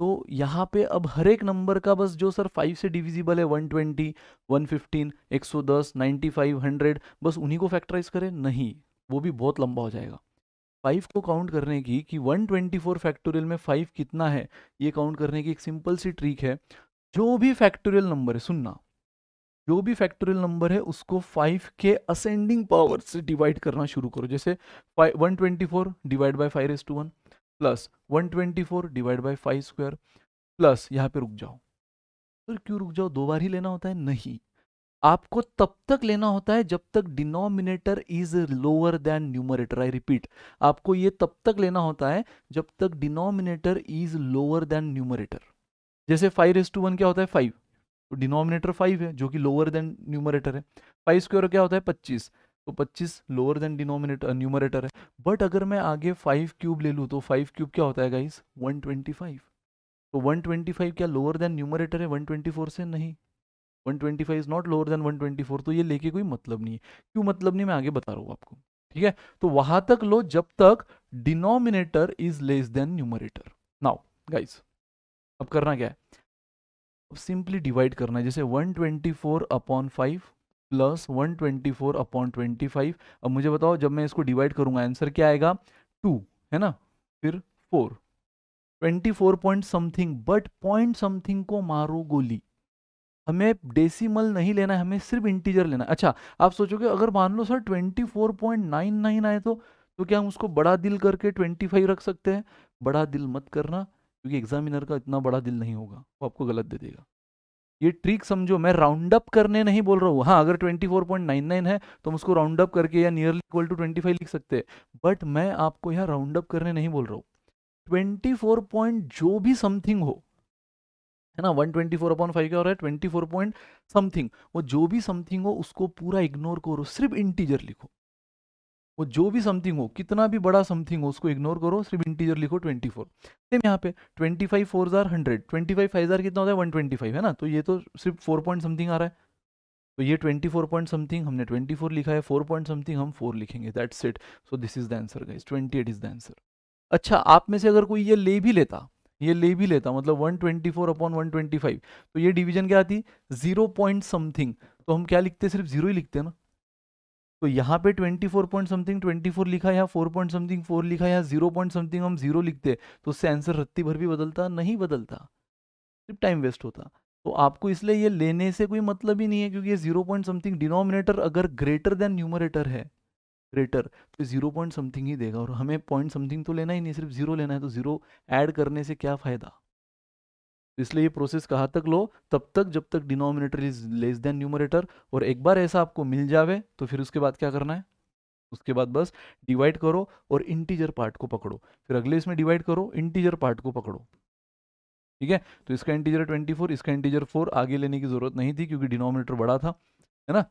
तो यहाँ पे अब हर एक नंबर का बस जो सर फाइव से डिविजिबल है वन ट्वेंटी वन फिफ्टीन एक सौ दस नाइन्टी फाइव हंड्रेड बस उन्हीं को फैक्टराइज करें नहीं वो भी बहुत लंबा हो जाएगा फाइव को काउंट करने की कि 124 फैक्टोरियल में फाइव कितना है ये काउंट करने की एक सिंपल सी ट्रिक है जो भी फैक्टोरियल नंबर है सुनना जो भी फैक्टोरियल नंबर है उसको फाइव के असेंडिंग पावर से डिवाइड करना शुरू करो जैसे one twenty four divide by five s to one plus one twenty four divide by five square plus यहाँ पे रुक जाओ तो क्यों रुक जाओ दो बार ही लेना होता है नहीं आपको तब तक लेना होता है जब तक denominator is lower than numerator I repeat आपको ये तब तक लेना होता है जब तक denominator is lower than numerator जैसे फाइव एस टू वन क्या होता है फाइव तो डिनोमिनेटर फाइव है जो कि लोअर देन न्यूमरेटर है फाइव स्क्वायर क्या होता है पच्चीस तो पच्चीस लोअर देन डिनोमिनेटर न्यूमरेटर है बट अगर मैं आगे फाइव क्यूब ले लूँ तो फाइव क्यूब क्या होता है गाइस वन तो वन क्या लोअर देन न्यूमरेटर है वन से नहीं five is not lower than four तो ये लेके कोई मतलब नहीं है क्यों मतलब नहीं मैं आगे बता रहा हूँ आपको ठीक है तो वहां तक लो जब तक denominator is less than numerator now guys अब करना क्या है सिंपली डिवाइड करना है जैसे one twenty four upon five plus one twenty four upon twenty five अब मुझे बताओ जब मैं इसको डिवाइड करूंगा आंसर क्या आएगा टू है ना फिर four twenty four point something but point something को मारो गोली हमें डेसिमल नहीं लेना है हमें सिर्फ इंटीजर लेना है अच्छा आप सोचोगे अगर मान लो sir twenty four point nine nine आए तो तो क्या हम उसको बड़ा दिल करके ट्वेंटी फाइव रख सकते हैं बड़ा दिल मत करना क्योंकि एग्जामिनर का इतना बड़ा दिल नहीं होगा वो आपको गलत दे देगा ये ट्रिक समझो मैं राउंड अप करने नहीं बोल रहा हूँ हाँ अगर 24.99 है तो हम उसको राउंड अप करके या नियरली इक्वल टू 25 लिख सकते हैं बट मैं आपको यहाँ राउंड अप करने नहीं बोल रहा हूँ 24 पॉइंट जो भी समथिंग हो है ना 124 ट्वेंटी फोर अपॉन फाइव क्या हो रहा है ट्वेंटी फोर पॉइंट समथिंग वो जो भी समथिंग हो उसको पूरा इग्नोर करो सिर्फ इंटीजर लिखो वो जो भी समथिंग हो कितना भी बड़ा समथिंग हो उसको इग्नोर करो सिर्फ इंटीजर लिखो 24 सेम यहाँ पे 25 फाइव फोर हज़ार हंड्रेड ट्वेंटी फाइव फाइव हज़ार कितना होता है 125 है ना तो ये तो सिर्फ फोर पॉइंट समथिंग आ रहा है तो ये 24 पॉइंट समथिंग हमने 24 लिखा है फोर पॉइंट समथिंग हम फोर लिखेंगे that's it so this is the answer guys twenty is the answer अच्छा आप में से अगर कोई ये ले भी लेता ये ले भी लेता मतलब 124 ट्वेंटी अपॉन वन तो ये डिवीजन क्या आती जीरो पॉइंट समथिंग तो हम क्या लिखते सिर्फ जीरो ही लिखते हैं ना तो यहाँ पे 24 पॉइंट समथिंग 24 लिखा या 4 पॉइंट समथिंग 4 लिखा या जीरो पॉइंट समथिंग हम जीरो लिखते तो उससे आंसर रत्ती भर भी बदलता नहीं बदलता सिर्फ टाइम वेस्ट होता तो आपको इसलिए ये लेने से कोई मतलब ही नहीं है क्योंकि ये जीरो पॉइंट समथिंग डिनोमिनेटर अगर ग्रेटर देन न्यूमरेटर है ग्रेटर तो जीरो पॉइंट समथिंग ही देगा और हमें पॉइंट समथिंग तो लेना ही नहीं सिर्फ जीरो लेना है तो जीरो ऐड करने से क्या फ़ायदा इसलिए ये प्रोसेस कहाँ तक लो तब तक जब तक denominator is less than numerator और एक बार ऐसा आपको मिल जावे तो फिर उसके बाद क्या करना है उसके बाद बस डिवाइड करो और इंटीजर पार्ट को पकड़ो फिर अगले इसमें डिवाइड करो इंटीजर पार्ट को पकड़ो ठीक है तो इसका इंटीजर 24 इसका इंटीजर 4 आगे लेने की जरूरत नहीं थी क्योंकि डिनोमिनेटर बड़ा था है ना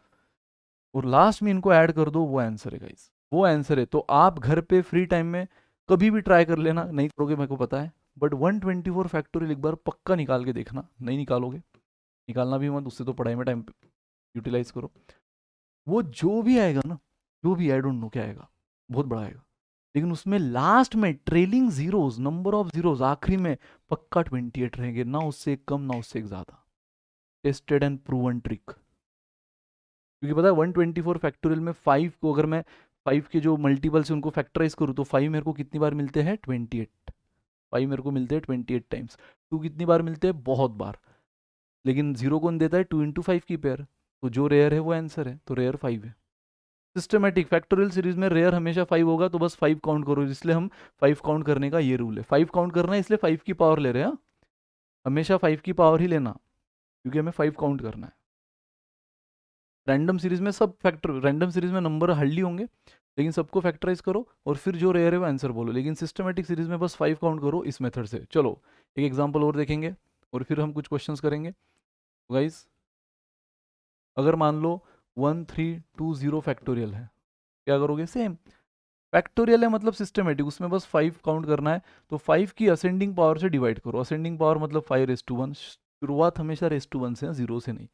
और लास्ट में इनको ऐड कर दो वो आंसर है गाइस वो आंसर है तो आप घर पे फ्री टाइम में कभी भी ट्राई कर लेना नहीं करोगे मेरे को पता है बट 124 फैक्टोरियल एक बार पक्का निकाल के देखना नहीं निकालोगे निकालना भी मत उससे तो पढ़ाई में टाइम यूटिलाइज करो वो जो भी आएगा ना जो भी आई डोंट नो क्या आएगा बहुत बड़ा आएगा लेकिन उसमें लास्ट में trailing zeros number of zeros आखिरी में पक्का ट्वेंटी एट रहेंगे ना उससे कम ना उससे ज़्यादा टेस्टेड एंड प्रूवन ट्रिक क्योंकि पता है वन ट्वेंटी फोर फैक्टोरियल में फाइव को अगर मैं फाइव के जो मल्टीपल से उनको फैक्टराइज करूँ तो फाइव मेरे को कितनी बार मिलते हैं ट्वेंटी एट फाइव मेरे को मिलते हैं ट्वेंटी एट टाइम्स टू कितनी बार मिलते हैं बहुत बार लेकिन जीरो कौन देता है टू इंटू फाइव की पेयर तो जो रेयर है वो आंसर है तो रेयर फाइव है सिस्टमेटिक फैक्टोरियल सीरीज में रेयर हमेशा फाइव होगा तो बस फाइव काउंट करो इसलिए हम फाइव काउंट करने का ये रूल है फाइव काउंट करना है इसलिए फाइव की पावर ले रहे हैं हाँ? हमेशा फाइव की पावर ही लेना क्योंकि हमें फाइव काउंट करना है रैंडम सीरीज में सब फैक्टर रैंडम सीरीज में नंबर हल्ली होंगे लेकिन सबको फैक्टराइज करो और फिर जो रेयर है वो आंसर बोलो लेकिन सिस्टमेटिक सीरीज में बस फाइव काउंट करो इस मेथड से चलो एक एग्जाम्पल और देखेंगे और फिर हम कुछ क्वेश्चन करेंगे गाइज तो अगर मान लो one three two zero factorial है क्या करोगे सेम फैक्टोरियल है मतलब सिस्टमेटिक उसमें बस फाइव काउंट करना है तो फाइव की असेंडिंग पावर से डिवाइड करो असेंडिंग पावर मतलब फाइव रेस टू वन शुरुआत हमेशा रेस टू वन से है जीरो से नहीं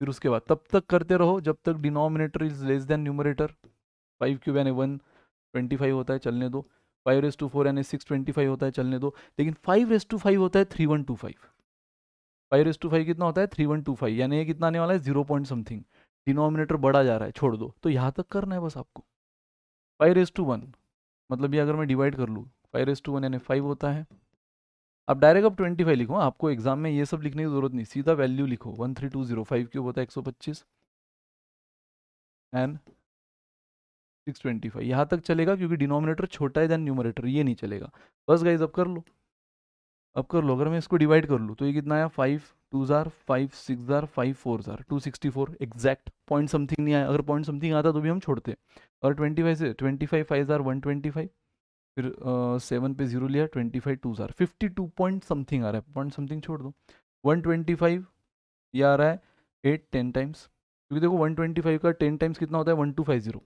फिर उसके बाद तब तक करते रहो जब तक denominator is less than numerator five cube यानी वन ट्वेंटी फाइव होता है चलने दो फाइव रेस टू फोर यानी सिक्स ट्वेंटी फाइव होता है चलने दो लेकिन फाइव रेस टू फाइव होता है three one two five five raise to five कितना होता है थ्री वन टू फाइव यानी ये कितना आने वाला है जीरो पॉइंट समथिंग डिनोमिनेटर बढ़ा जा रहा है छोड़ दो तो यहाँ तक करना है बस आपको फाइव रेस टू वन मतलब ये अगर मैं डिवाइड कर लूँ फाइव रेस टू वन यानी फाइव होता है अब डायरेक्ट अब ट्वेंटी फाइव लिखो आपको एग्जाम में ये सब लिखने की जरूरत नहीं सीधा वैल्यू लिखो one three two zero five क्यों होता है एक सौ पच्चीस एंड सिक्स ट्वेंटी फाइव यहाँ तक चलेगा क्योंकि डिनोमिनेटर छोटा है देन न्यूमरेटर ये नहीं चलेगा बस गाइज अब कर लो अब कर लो अगर मैं इसको डिवाइड कर लूँ तो ये कितना आया फाइव टू ज़ार फाइव सिक्स हज़ार फाइव फोर हज़ार two sixty four exact point something नहीं आया अगर पॉइंट समथिंग आता तो भी हम छोड़ते और ट्वेंटी फाइव से ट्वेंटी फाइव फाइव हज़ार वन ट्वेंटी फाइव फिर सेवन uh, पे जीरो लिया ट्वेंटी फाइव टू जार फिफ्टी टू पॉइंट समथिंग आ रहा है पॉइंट समथिंग छोड़ दो वन ट्वेंटी फाइव ये आ रहा है एट टेन टाइम्स क्योंकि देखो वन ट्वेंटी फाइव का टेन टाइम्स कितना होता है one two five zero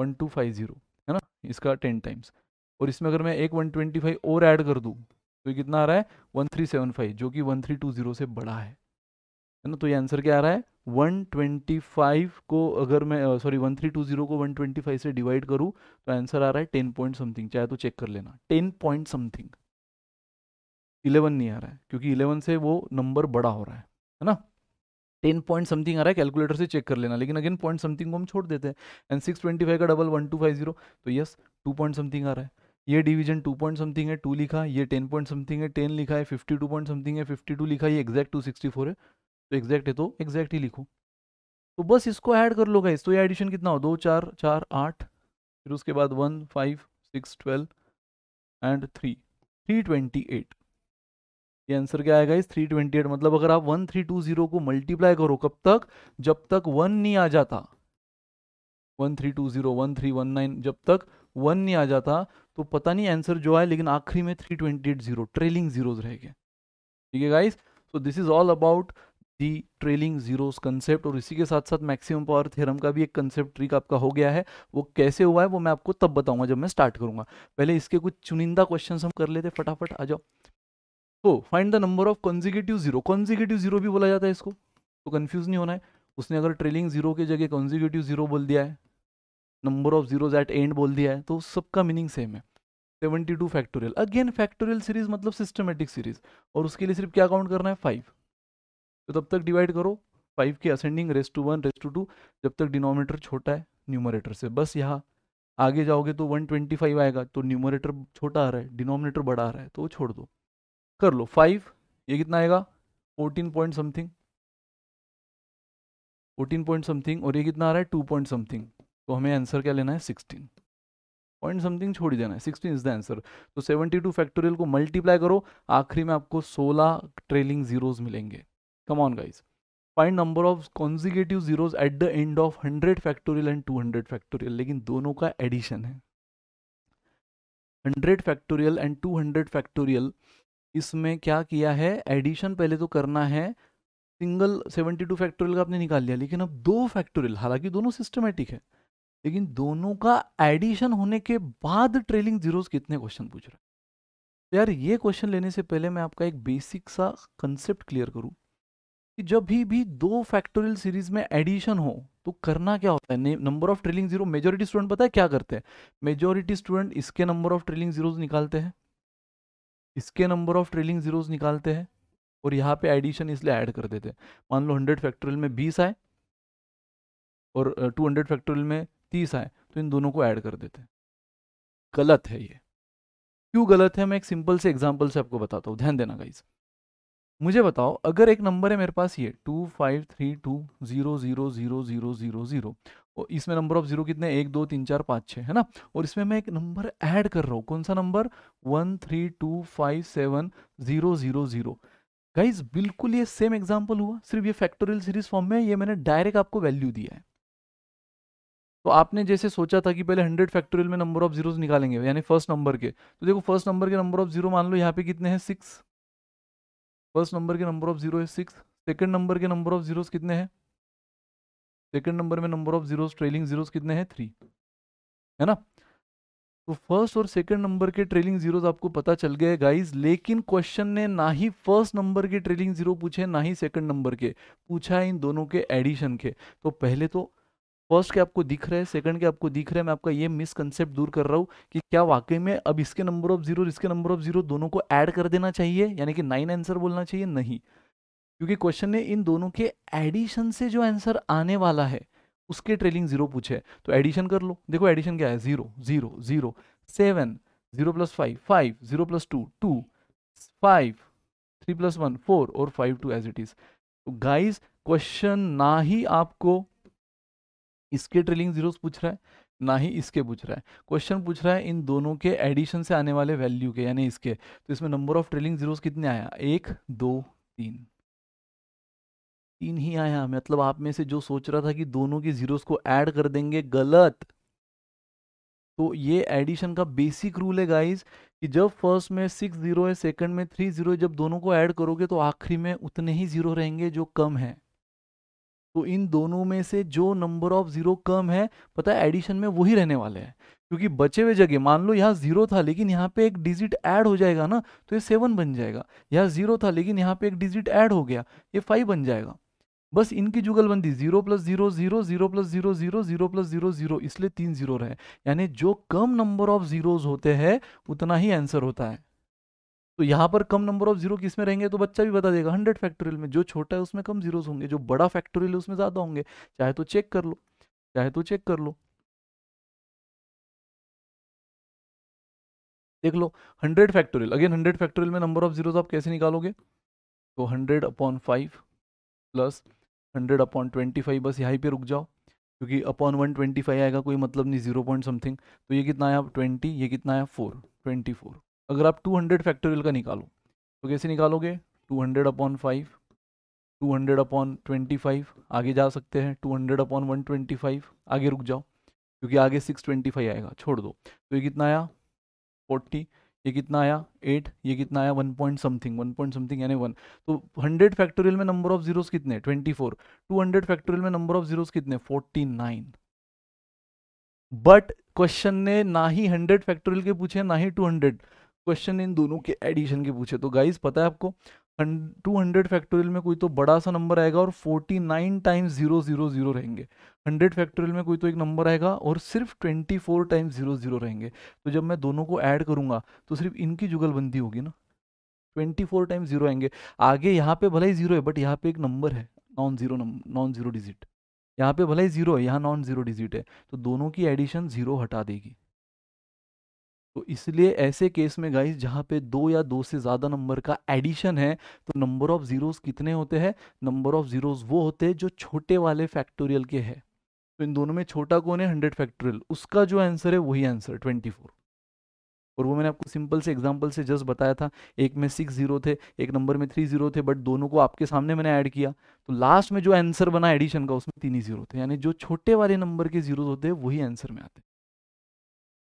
one two five zero है ना इसका टेन टाइम्स और इसमें अगर मैं एक वन ट्वेंटी फाइव और ऐड कर दूँ तो ये कितना आ रहा है वन थ्री सेवन फाइव जो कि वन थ्री टू जीरो से बड़ा है है ना तो ये आंसर क्या आ रहा है 125 को अगर मैं सॉरी uh, 1320 को 125 से डिवाइड करूं तो आंसर आ रहा है 10 पॉइंट समथिंग चाहे तो चेक कर लेना 10 पॉइंट समथिंग 11 नहीं आ रहा है क्योंकि 11 से वो नंबर बड़ा हो रहा है है ना 10 पॉइंट समथिंग आ रहा है कैलकुलेटर से चेक कर लेना लेकिन अगेन पॉइंट समथिंग को हम छोड़ देते हैं एंड सिक्स का डबल वन तो यस टू पॉइंट समथिंग आ रहा है ये डिवीजन टू पॉइंट समथिंग है टू लिखा ये टेन पॉइंट समथिंग है टेन लिखा है फिफ्टी टू पॉइंट समथिंग है फिफ्टी टू लिखा ये एग्जैक्ट टू सिक्सटी फोर है तो एग्जैक्ट है तो एग्जैक्ट ही लिखो तो बस इसको ऐड कर लो गाइस तो ये एडिशन कितना हो दो चार चार आठ फिर उसके बाद one five six twelve and three three twenty eight ये आंसर क्या आएगा इस थ्री ट्वेंटी एट मतलब अगर आप वन थ्री टू जीरो को मल्टीप्लाई करो कब तक जब तक वन नहीं आ जाता one three two zero one three one nine जब तक वन नहीं आ जाता तो पता नहीं आंसर जो है लेकिन आखिरी में three twenty eight zero trailing zeros रह गए ठीक है guys so this is all about the trailing zeros concept और इसी के साथ साथ मैक्सिमम पावर थ्योरम का भी एक कंसेप्ट ट्रिक आपका हो गया है वो कैसे हुआ है वो मैं आपको तब बताऊंगा जब मैं स्टार्ट करूंगा पहले इसके कुछ चुनिंदा क्वेश्चन हम कर लेते फटाफट आ जाओ तो find the number of consecutive zero consecutive zero भी बोला जाता है इसको तो कन्फ्यूज नहीं होना है उसने अगर ट्रेलिंग जीरो की जगह कॉन्जिकेटिव जीरो बोल दिया है number of zeros at end बोल दिया है तो सबका मीनिंग सेम है seventy factorial again factorial series मतलब सिस्टमेटिक सीरीज और उसके लिए सिर्फ क्या काउंट करना है फाइव तो तब तक डिवाइड करो फाइव की ascending raise to one raise to two जब तक डिनोमिनेटर छोटा है न्यूमरेटर से बस यहाँ आगे जाओगे तो वन ट्वेंटी फाइव आएगा तो न्यूमरेटर छोटा आ रहा है डिनोमिनेटर बड़ा आ रहा है तो वो छोड़ दो कर लो फाइव ये कितना आएगा fourteen point something fourteen point something और ये कितना आ रहा है टू पॉइंट समथिंग तो हमें आंसर क्या लेना है सिक्सटीन पॉइंट समथिंग छोड़ देना है सिक्सटीन इज द आंसर तो सेवेंटी टू फैक्टोरियल को मल्टीप्लाई करो आखिरी में आपको सोलह ट्रेलिंग जीरोज मिलेंगे come on guys find number of consecutive zeros at the end of 100 factorial and 200 factorial lekin dono ka addition hai 100 factorial and 200 factorial isme kya kiya hai addition pehle to karna hai single 72 factorial का आपने निकाल लिया लेकिन अब दो फैक्टोरियल हालांकि दोनों सिस्टमेटिक है लेकिन दोनों का एडिशन होने के बाद ट्रेलिंग जीरोस कितने क्वेश्चन पूछ रहा है यार ये क्वेश्चन लेने से पहले मैं आपका एक बेसिक सा कंसेप्ट क्लियर करूं कि जब भी भी दो फैक्टोरियल सीरीज में एडिशन हो तो करना क्या होता है number of trailing zero majority student पता है क्या करते हैं मेजोरिटी स्टूडेंट इसके नंबर ऑफ ट्रेलिंग जीरोज निकालते हैं इसके नंबर ऑफ ट्रेलिंग जीरोज निकालते हैं और यहाँ पे एडिशन इसलिए ऐड कर देते हैं मान लो हंड्रेड फैक्टोरियल में बीस आए और टू हंड्रेड फैक्टोरियल में तीस आए तो इन दोनों को ऐड कर देते हैं गलत है ये क्यों गलत है मैं एक सिंपल से एग्जाम्पल से आपको बताता हूँ ध्यान देना गाइज़ मुझे बताओ अगर एक नंबर है मेरे पास ये two five three two zero zero zero zero zero zero और इसमें नंबर ऑफ जीरो कितने एक दो तीन चार पाँच छः है ना और इसमें मैं एक नंबर ऐड कर रहा हूँ कौन सा number one three two five seven zero zero zero guys बिल्कुल ये सेम एग्जाम्पल हुआ सिर्फ ये फैक्टोरियल सीरीज फॉर्म में ये मैंने डायरेक्ट आपको वैल्यू दिया है तो आपने जैसे सोचा था कि पहले हंड्रेड फैक्टोरियल में नंबर ऑफ जीरो निकालेंगे यानी फर्स्ट नंबर के तो देखो फर्स्ट नंबर के नंबर ऑफ जीरो मान लो यहाँ पे कितने हैं सिक्स फर्स्ट नंबर के नंबर ऑफ जीरो है सिक्स सेकेंड नंबर के नंबर ऑफ जीरोस कितने हैं सेकेंड नंबर में number of zeros trailing zeros कितने हैं थ्री है ना तो फर्स्ट और सेकंड नंबर के ट्रेलिंग जीरोस आपको पता चल गए गाइस लेकिन क्वेश्चन ने ना ही फर्स्ट नंबर के ट्रेलिंग जीरो पूछे ना ही सेकंड नंबर के पूछा है इन दोनों के एडिशन के तो पहले तो फर्स्ट के आपको दिख रहे हैं सेकंड के आपको दिख रहे हैं मैं आपका ये मिसकनसेप्ट दूर कर रहा हूँ कि क्या वाकई में अब इसके नंबर ऑफ जीरो इसके नंबर ऑफ जीरो दोनों को ऐड कर देना चाहिए यानी कि नाइन आंसर बोलना चाहिए नहीं क्योंकि क्वेश्चन ने इन दोनों के एडिशन से जो आंसर आने वाला है उसके ट्रेलिंग जीरो पूछे तो एडिशन कर लो देखो एडिशन क्या है zero zero zero seven zero plus five five zero plus two two five three plus one four और five two as it is guys question ना ही आपको इसके ट्रेलिंग जीरोस पूछ रहा है ना ही इसके पूछ रहा है क्वेश्चन पूछ रहा है इन दोनों के एडिशन से आने वाले वैल्यू के यानी इसके तो इसमें नंबर ऑफ ट्रेलिंग जीरोस कितने आया एक दो तीन तीन ही आया मतलब आप में से जो सोच रहा था कि दोनों के जीरोस को ऐड कर देंगे गलत तो ये एडिशन का बेसिक रूल है गाइज कि जब फर्स्ट में सिक्स जीरो है सेकंड में थ्री जीरो जब दोनों को ऐड करोगे तो आखिरी में उतने ही जीरो रहेंगे जो कम है तो इन दोनों में से जो नंबर ऑफ जीरो कम है पता है एडिशन में वही रहने वाले हैं क्योंकि बचे हुए जगह मान लो यहाँ जीरो था लेकिन यहाँ पे एक डिजिट ऐड हो जाएगा ना तो ये सेवन बन जाएगा यहाँ जीरो था लेकिन यहाँ पे एक डिजिट ऐड हो गया ये फाइव बन जाएगा बस इनकी जुगलबंदी zero plus zero zero zero plus zero zero zero plus zero zero इसलिए तीन जीरो रहे यानी जो कम नंबर ऑफ जीरोज होते हैं उतना ही आंसर होता है तो यहाँ पर कम नंबर ऑफ जीरो किस में रहेंगे तो बच्चा भी बता देगा हंड्रेड फैक्टोरियल में जो छोटा है उसमें कम जीरोस होंगे जो बड़ा फैक्टोरियल है उसमें ज़्यादा होंगे चाहे तो चेक कर लो चाहे तो चेक कर लो देख लो hundred factorial again hundred factorial में नंबर ऑफ जीरोस आप कैसे निकालोगे तो hundred upon five plus hundred upon twenty five बस यहाँ पे रुक जाओ क्योंकि अपॉन वन ट्वेंटी फाइव आएगा कोई मतलब नहीं जीरो पॉइंट समथिंग तो ये कितना आया ट्वेंटी ये कितना आया फोर ट्वेंटी फोर अगर आप 200 हंड्रेड फैक्टोरियल का निकालो तो कैसे निकालोगे 200 hundred upon five two hundred upon twenty आगे जा सकते हैं 200 हंड्रेड अपॉन वन आगे रुक जाओ क्योंकि आगे 625 आएगा छोड़ दो तो ये कितना आया 40 ये कितना आया 8 ये कितना आया one point something one point something यानी वन तो 100 फैक्टोरियल में नंबर ऑफ जीरोज कितने 24 200 फैक्टोरियल में नंबर ऑफ जीरोज कितने 49 बट क्वेश्चन ने ना ही 100 फैक्टोरियल के पूछे ना ही 200 हंड्रेड क्वेश्चन इन दोनों के एडिशन के पूछे तो गाइज पता है आपको टू हंड्रेड फैक्टोरियल में कोई तो बड़ा सा नंबर आएगा और 49 nine times zero zero zero रहेंगे हंड्रेड फैक्टोरियल में कोई तो एक नंबर आएगा और सिर्फ twenty four times zero zero रहेंगे तो जब मैं दोनों को ऐड करूंगा तो सिर्फ इनकी जुगलबंदी होगी ना 24 फोर टाइम्स जीरो आएंगे आगे यहाँ पे भले ही जीरो है बट यहाँ पे एक नंबर है non zero non zero digit यहाँ पे भले ही जीरो है यहाँ नॉन जीरो डिजिट है तो दोनों की एडिशन जीरो हटा देगी तो इसलिए ऐसे केस में गाइस जहां पे दो या दो से ज़्यादा नंबर का एडिशन है तो नंबर ऑफ ज़ीरोस कितने होते हैं नंबर ऑफ ज़ीरोस वो होते हैं जो छोटे वाले फैक्टोरियल के हैं तो इन दोनों में छोटा कौन है हंड्रेड फैक्टोरियल उसका जो आंसर है वही आंसर ट्वेंटी फोर और वो मैंने आपको सिंपल से एग्जाम्पल से जस्ट बताया था एक में सिक्स जीरो थे एक नंबर में थ्री जीरो थे बट दोनों को आपके सामने मैंने ऐड किया तो लास्ट में जो आंसर बना एडिशन का उसमें तीन ही जीरो थे यानी जो छोटे वाले नंबर के जीरो होते हैं वही आंसर में आते हैं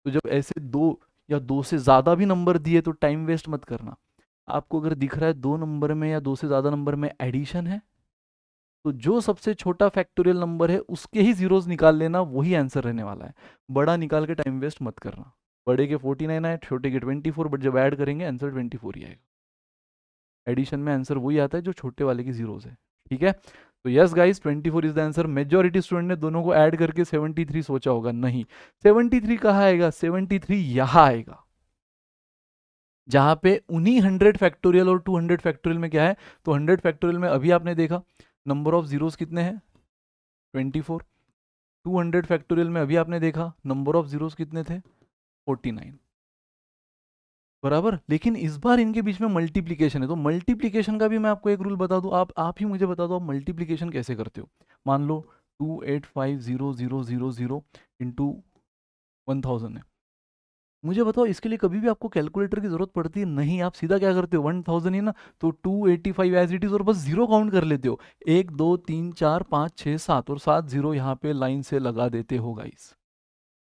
तो जब ऐसे दो या दो से ज़्यादा भी नंबर दिए तो टाइम वेस्ट मत करना आपको अगर दिख रहा है दो नंबर में या दो से ज़्यादा नंबर में एडिशन है तो जो सबसे छोटा फैक्टोरियल नंबर है उसके ही जीरोस निकाल लेना वही आंसर रहने वाला है बड़ा निकाल के टाइम वेस्ट मत करना बड़े के फोर्टी नाइन आए छोटे के ट्वेंटी फोर बट जब ऐड करेंगे आंसर ट्वेंटी फोर ही आएगा एडिशन में आंसर वही आता है जो छोटे वाले की जीरोज है ठीक है तो yes guys 24 is the answer majority student ने दोनों को ऐड करके 73 सोचा होगा नहीं 73 कहा आएगा 73 यहां आएगा जहां पे उन्हीं 100 फैक्टोरियल और 200 फैक्टोरियल में क्या है तो 100 फैक्टोरियल में अभी आपने देखा नंबर ऑफ जीरोस कितने हैं 24 हंड्रेड फैक्टोरियल में अभी आपने देखा नंबर ऑफ जीरोस कितने थे 49 बराबर लेकिन इस बार इनके बीच में मल्टीप्लीकेशन है तो मल्टीप्लीकेशन का भी मैं आपको एक रूल बता दूँ आप आप ही मुझे बता दो आप मल्टीप्लीकेशन कैसे करते हो मान लो two eight five zero zero zero zero into one thousand है मुझे बताओ इसके लिए कभी भी आपको कैलकुलेटर की ज़रूरत पड़ती है नहीं आप सीधा क्या करते हो वन थाउजेंड ही ना तो two eighty five as it is और बस जीरो काउंट कर लेते हो एक दो तीन चार पाँच छः सात और सात जीरो यहाँ पे लाइन से लगा देते हो गाइस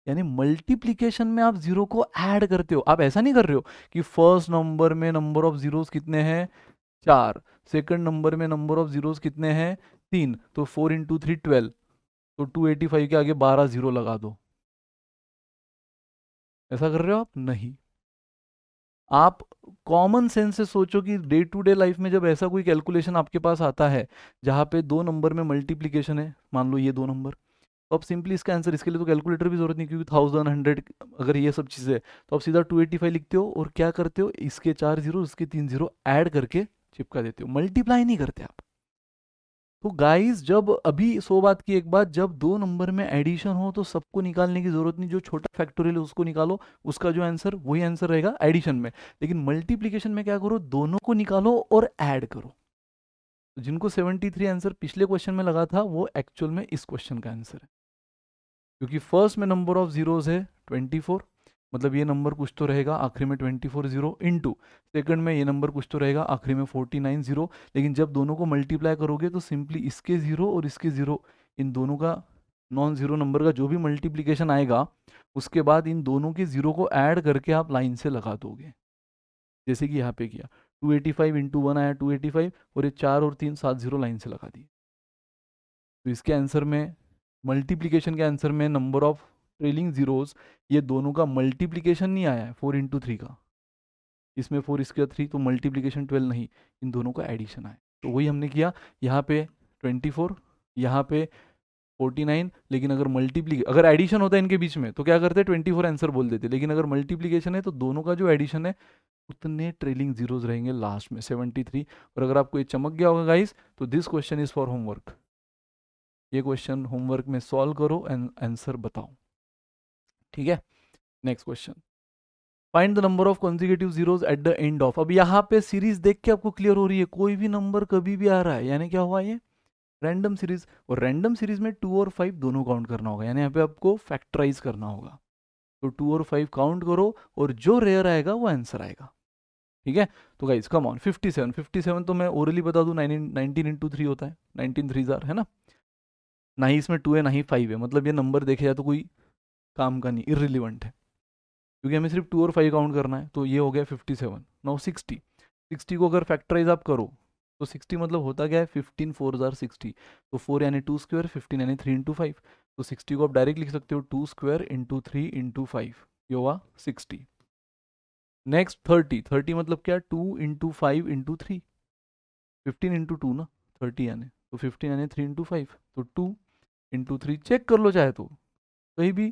यानी मल्टीप्लीकेशन में आप जीरो को ऐड करते हो आप ऐसा नहीं कर रहे हो कि फर्स्ट नंबर में नंबर ऑफ जीरोस कितने हैं चार सेकंड नंबर में नंबर ऑफ जीरोस कितने हैं तीन तो फोर इंटू थ्री ट्वेल्व तो टू एटी फाइव के आगे बारह जीरो लगा दो ऐसा कर रहे हो आप नहीं आप कॉमन सेंस से सोचो कि डे टू डे लाइफ में जब ऐसा कोई कैलकुलेशन आपके पास आता है जहां पे दो नंबर में मल्टीप्लीकेशन है मान लो ये दो नंबर तो आप सिंपली इसका आंसर इसके लिए तो कैलकुलेटर भी जरूरत नहीं क्योंकि थाउजेंड हंड्रेड अगर ये सब चीज़ें तो आप सीधा टू एट्टी फाइव लिखते हो और क्या करते हो इसके चार जीरो इसके तीन जीरो ऐड करके चिपका देते हो मल्टीप्लाई नहीं करते आप तो गाइस जब अभी सो बात की एक बात जब दो नंबर में एडिशन हो तो सबको निकालने की जरूरत नहीं जो छोटा फैक्टोरियल है उसको निकालो उसका जो आंसर वही आंसर रहेगा एडिशन में लेकिन मल्टीप्लीकेशन में क्या करो दोनों को निकालो और ऐड करो जिनको 73 आंसर पिछले क्वेश्चन में लगा था वो एक्चुअल में इस क्वेश्चन का आंसर है क्योंकि फर्स्ट में नंबर ऑफ जीरोज है 24 मतलब ये नंबर कुछ तो रहेगा आखिरी में 24 जीरो इन टू सेकेंड में ये नंबर कुछ तो रहेगा आखिरी में 49 जीरो लेकिन जब दोनों को मल्टीप्लाई करोगे तो सिंपली इसके ज़ीरो और इसके ज़ीरो इन दोनों का नॉन ज़ीरो नंबर का जो भी मल्टीप्लीकेशन आएगा उसके बाद इन दोनों के ज़ीरो को ऐड करके आप लाइन से लगा दोगे जैसे कि यहाँ पे किया 285 एटी फाइव इंटू वन आया फाइव और ये चार और तीन सात जीरो लाइन से लगा दिए तो इसके आंसर में मल्टीप्लीकेशन के आंसर में नंबर ऑफ ट्रेलिंग जीरोज़ ये दोनों का मल्टीप्लीकेशन नहीं आया है फोर इंटू थ्री का इसमें फोर इसका थ्री तो मल्टीप्लीकेशन ट्वेल्व नहीं इन दोनों का एडिशन आया तो वही हमने किया यहाँ पे ट्वेंटी फोर यहाँ पे फोर्टी नाइन लेकिन अगर मल्टीप्ली अगर एडिशन होता है इनके बीच में तो क्या करते ट्वेंटी फोर आंसर बोल देते लेकिन अगर मल्टीप्लीकेशन है तो दोनों का जो एडिशन है उतने ट्रेलिंग जीरोज रहेंगे लास्ट में सेवेंटी थ्री और अगर आपको ये चमक गया होगा गाइस तो this question is for homework ये क्वेश्चन होमवर्क में सॉल्व करो एंड आंसर बताओ ठीक है next question find the number of consecutive zeros at the end of अब यहाँ पे सीरीज देख के आपको क्लियर हो रही है कोई भी नंबर कभी भी आ रहा है यानी क्या हुआ ये रैंडम सीरीज और रैंडम सीरीज में टू और फाइव दोनों काउंट करना होगा यानी यहाँ पे आपको फैक्टराइज करना होगा तो टू और फाइव काउंट करो और जो रेयर आएगा वो आंसर आएगा ठीक है तो guys come on fifty seven तो मैं ओरली बता दूं नाइनटीन इंटू थ्री होता है नाइनटीन थ्री जार है ना ना ही इसमें टू है ना ही फाइव है मतलब ये नंबर देखे जाए तो कोई काम का नहीं इरिलीवेंट है क्योंकि हमें सिर्फ टू और फाइव काउंट करना है तो ये हो गया फिफ्टी सेवन नौ सिक्सटी सिक्सटी को अगर फैक्टराइज आप करो तो सिक्सटी मतलब होता क्या है फिफ्टीन फोर हज़ार सिक्सटी तो फोर यानी टू स्क्वेयर फिफ्टीन यानी थ्री इंटू फाइव तो सिक्सटी को आप डायरेक्ट लिख सकते हो two square into three into five ये हुआ सिक्सटी नेक्स्ट थर्टी थर्टी मतलब क्या two into five into three fifteen into two ना थर्टी यानी तो फिफ्टीन यानी थ्री इंटू फाइव तो टू इंटू थ्री चेक कर लो चाहे तो कहीं भी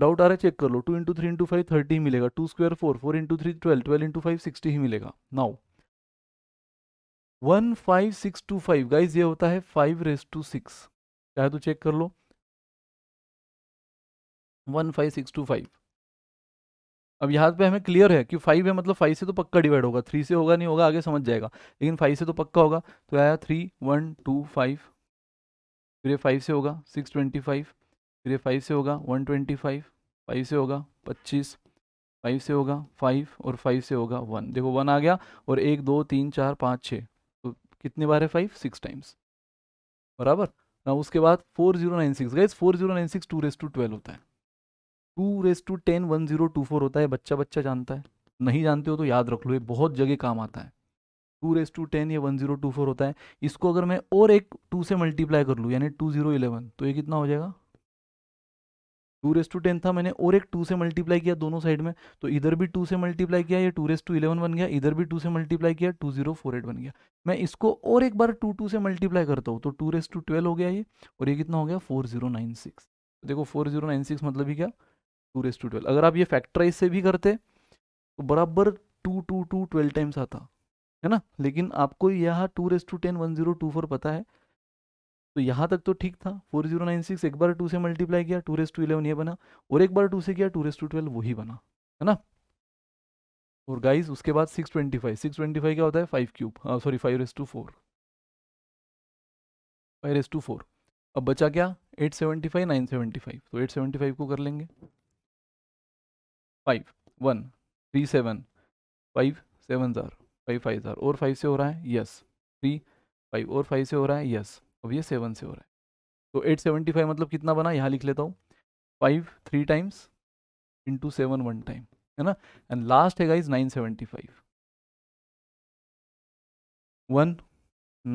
डाउट आ रहा है चेक कर लो two into three into five thirty ही मिलेगा two square four four into three twelve twelve into five sixty ही मिलेगा now one five six two five guys ये होता है फाइव रेस टू सिक्स चाहे तो चेक कर लो one five six two five अब यहाँ पे हमें क्लियर है कि फाइव है मतलब फाइव से तो पक्का डिवाइड होगा थ्री से होगा नहीं होगा आगे समझ जाएगा लेकिन फाइव से तो पक्का होगा तो आया थ्री वन टू फाइव फिर ये फाइव से होगा सिक्स ट्वेंटी फाइव फिर ये फाइव से होगा वन ट्वेंटी फाइव फाइव से होगा पच्चीस फाइव से होगा फाइव और फाइव से होगा वन देखो वन आ गया और एक दो तीन चार पाँच छः तो कितने बार है फाइव सिक्स टाइम्स बराबर ना उसके बाद four zero nine six guys four zero nine six two raise to twelve होता है two raise to ten one zero two four होता है बच्चा बच्चा जानता है नहीं जानते हो तो याद रख लो ये बहुत जगह काम आता है टू रेस टू टेन या वन जीरो टू फोर होता है इसको अगर मैं और एक टू से मल्टीप्लाई कर लूँ यानी टू जीरो इलेवन तो ये कितना हो जाएगा टू रेस टू टेन था मैंने और एक टू से मल्टीप्लाई किया दोनों साइड में तो इधर भी टू से मल्टीप्लाई किया ये टू रेस टू इलेवन बन गया इधर भी टू से मल्टीप्लाई किया टू जीरो फोर एट बन गया मैं इसको और एक बार टू टू से मल्टीप्लाई करता हूँ तो टू रेस टू ट्वेल्व हो गया ये और ये कितना हो गया फोर जीरो नाइन सिक्स देखो फोर जीरो नाइन सिक्स मतलब ही क्या टू रेस टू ट्वेल्व अगर आप ये फैक्टराइज से भी करते तो बराबर two two two twelve times आता है ना लेकिन आपको यह two raise to ten one zero two four पता है तो यहाँ तक तो ठीक था फोर जीरो नाइन सिक्स एक बार टू से मल्टीप्लाई किया टू रेस टू इलेवन ये बना और एक बार टू से किया टू रेस टू ट्वेल्व वही बना है ना और गाइस उसके बाद six twenty five six twenty five क्या होता है five cube sorry five raise to four five raise to four अब बचा क्या eight seventy five nine seventy five तो एट सेवेंटी फाइव को कर लेंगे five one three seven five seven ज़ार फाइव फाइव ज़ार और फाइव से हो रहा है यस थ्री फाइव और फाइव से हो रहा है यस अब ये सेवन से हो रहा है तो एट सेवेंटी फाइव मतलब कितना बना यहाँ लिख लेता हूँ five three times into seven one time है ना एंड लास्ट है guys nine seventy five one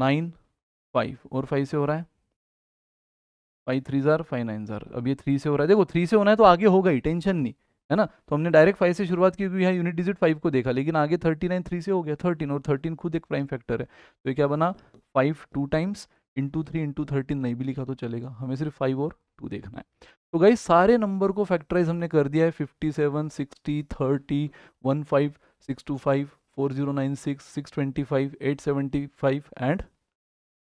nine five और फाइव से हो रहा है फाइव थ्री ज़ार फाइव नाइन ज़ार अब ये थ्री से हो रहा है देखो थ्री से होना है तो आगे होगा ही टेंशन नहीं है ना तो हमने डायरेक्ट फाइव से शुरुआत की क्योंकि यहाँ यूनिट डिजिट फाइव को देखा लेकिन आगे थर्टी नाइन थ्री से हो गया थर्टीन और थर्टीन खुद एक प्राइम फैक्टर है तो ये क्या बना five two times into three into thirteen नहीं भी लिखा तो चलेगा हमें सिर्फ फाइव और टू देखना है तो गाइज सारे नंबर को फैक्टराइज हमने कर दिया है fifty seven sixty thirty one five six two five four zero nine six six twenty five eight seventy five and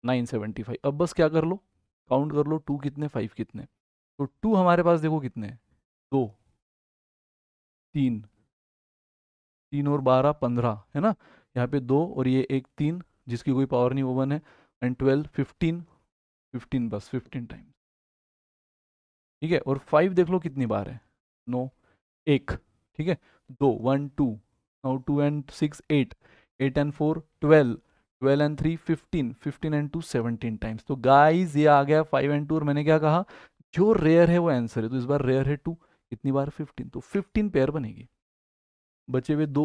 nine seventy five अब बस क्या कर लो काउंट कर लो टू कितने फाइव कितने तो टू हमारे पास देखो कितने दो तीन तीन और बारह पंद्रह है ना यहाँ पे दो और ये एक तीन जिसकी कोई पावर नहीं वो वन है एंड ट्वेल्व फिफ्टीन फिफ्टीन बस फिफ्टीन टाइम ठीक है और फाइव देख लो कितनी बार है नो एक ठीक है दो one two now two and six eight eight and four twelve twelve and three fifteen fifteen and two seventeen times तो गाइज ये आ गया फाइव एंड टू और मैंने क्या कहा जो रेयर है वो आंसर है तो इस बार रेयर है टू कितनी बार फिफ्टीन तो फिफ्टीन पेयर बनेगी बचे हुए दो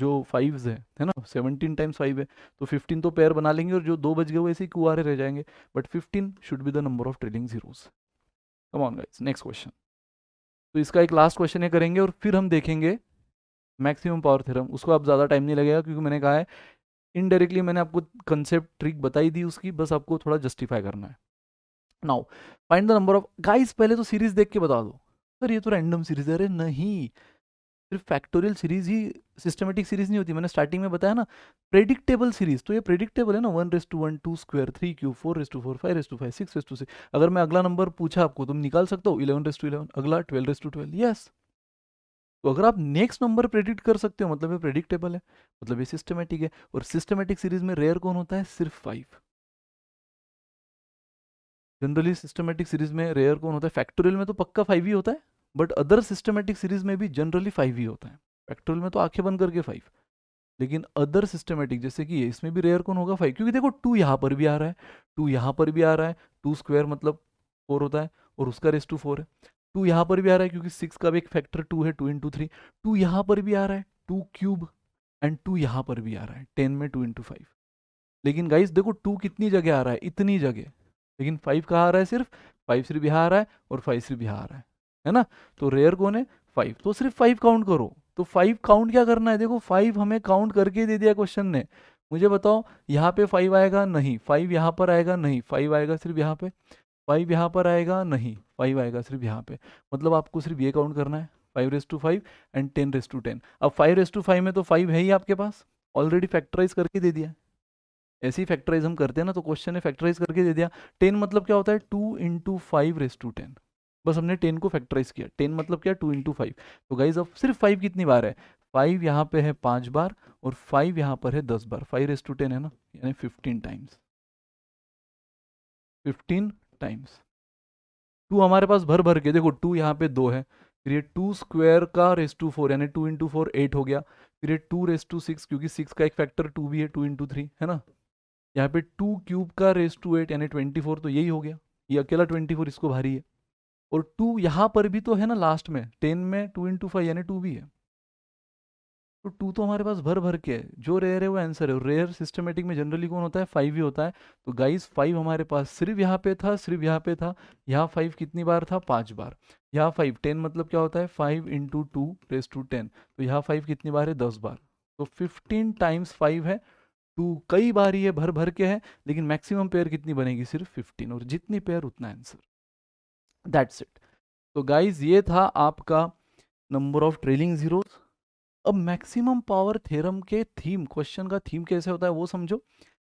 जो फाइव्स है है ना सेवनटीन टाइम्स फाइव है तो फिफ्टीन तो पेयर बना लेंगे और जो दो बज गए वो ऐसे ही कुआरे रह जाएंगे but fifteen should be the number of trailing zeros come on guys next question तो इसका एक लास्ट क्वेश्चन ये करेंगे और फिर हम देखेंगे मैक्सिमम पावर थ्योरम उसको आप ज़्यादा टाइम नहीं लगेगा क्योंकि मैंने कहा है इनडायरेक्टली मैंने आपको कंसेप्ट ट्रिक बताई दी उसकी बस आपको थोड़ा जस्टिफाई करना है now find the number of guys पहले तो सीरीज देख के बता दो सर ये तो रैंडम सीरीज है अरे नहीं सिर्फ फैक्टोरियल सीरीज ही सिस्टमेटिक सीरीज नहीं होती मैंने स्टार्टिंग में बताया ना प्रेडिक्टेबल सीरीज तो ये प्रेडिक्टेबल है ना one raise to one two square three cube four raise to four five raise to five six raise to six अगर मैं अगला नंबर पूछा आपको तुम निकाल सकते हो इलेवन रेस टू इलेवन अगला twelve raise to twelve yes तो अगर आप नेक्स्ट नंबर प्रेडिक्ट कर सकते हो मतलब ये प्रेडिक्टेबल है मतलब ये सिस्टमेटिक है और सिस्टमेटिक सीरीज में रेयर कौन होता है सिर्फ फाइव जनरली सिस्टमेटिक सीरीज में रेयर कौन होता है फैक्टोरियल में तो पक्का फाइव ही होता है बट अदर सिस्टमेटिक सीरीज में भी जनरली फाइव ही होता है फैक्टोरियल में तो आंखें बंद करके फाइव लेकिन अदर सिस्टमेटिक जैसे कि ये इसमें भी रेयर कौन होगा फाइव क्योंकि देखो टू यहाँ पर भी आ रहा है टू यहाँ पर भी आ रहा है टू स्क्वायर मतलब फोर होता है और उसका रेस टू फोर है टू यहाँ पर भी आ रहा है क्योंकि सिक्स का भी एक फैक्टर टू है टू इंटू थ्री टू यहाँ पर भी आ रहा है टू क्यूब एंड टू यहाँ पर भी आ रहा है टेन में टू इंटू फाइव लेकिन गाइस देखो टू कितनी जगह आ रहा है इतनी जगह लेकिन फाइव कहाँ आ रहा है सिर्फ फाइव सिर्फ यहाँ आ रहा है और फाइव सिर्फ यहाँ आ रहा है है ना तो रेयर कौन है फाइव तो सिर्फ फाइव काउंट करो तो फाइव काउंट क्या करना है देखो फाइव हमें काउंट करके दे दिया क्वेश्चन ने मुझे बताओ यहाँ पे फाइव आएगा नहीं फाइव यहाँ पर आएगा नहीं फाइव आएगा सिर्फ यहाँ पे फाइव यहाँ पर आएगा नहीं फाइव आएगा सिर्फ यहाँ पे मतलब आपको सिर्फ ये काउंट करना है five raise to five and ten raise to ten अब फाइव रेस टू फाइव में तो फाइव है ही आपके पास ऑलरेडी फैक्टराइज करके दे दिया ऐसे ही फैक्टराइज हम करते हैं ना तो क्वेश्चन ने फैक्टराइज करके दे दिया टेन मतलब क्या होता है two into five raise to ten बस हमने टेन को फैक्टराइज किया टेन मतलब क्या टू इंटू फाइव तो गाइज अब सिर्फ फाइव कितनी बार है फाइव यहाँ पे है पाँच बार और फाइव यहाँ पर है दस बार फाइव रेस टू टेन है ना यानी fifteen times fifteen times two हमारे पास भर भर के देखो टू यहाँ पे दो है फिर ये टू स्क्वायर का रेस टू फोर यानी टू इंटू फोर एट हो गया फिर ये टू रेस टू सिक्स क्योंकि सिक्स का एक फैक्टर टू भी है टू इंटू थ्री है ना यहाँ पे टू क्यूब का रेस टू एट यानी ट्वेंटी फोर तो यही हो गया ये अकेला ट्वेंटी फोर इसको भारी है और टू यहाँ पर भी तो है ना लास्ट में टेन में टू इन टू फाइव यानी टू भी है तो टू तो हमारे पास भर भर के है जो रेयर है वो आंसर है रेयर सिस्टमेटिक में जनरली कौन होता है फाइव ही होता है तो गाइस फाइव हमारे पास सिर्फ यहाँ पे था सिर्फ यहाँ पे था यहाँ फाइव कितनी बार था पाँच बार यहाँ फाइव टेन मतलब क्या होता है five into two raise to ten तो यहाँ फाइव कितनी बार है दस बार तो फिफ्टीन टाइम्स फाइव है टू कई बार ये भर भर के है लेकिन मैक्सिमम पेयर कितनी बनेगी सिर्फ फिफ्टीन और जितनी पेयर उतना आंसर दैट्स इट तो गाइज ये था आपका नंबर ऑफ ट्रेलिंग जीरो अब मैक्सिमम पावर थ्योरम के थीम क्वेश्चन का थीम कैसे होता है वो समझो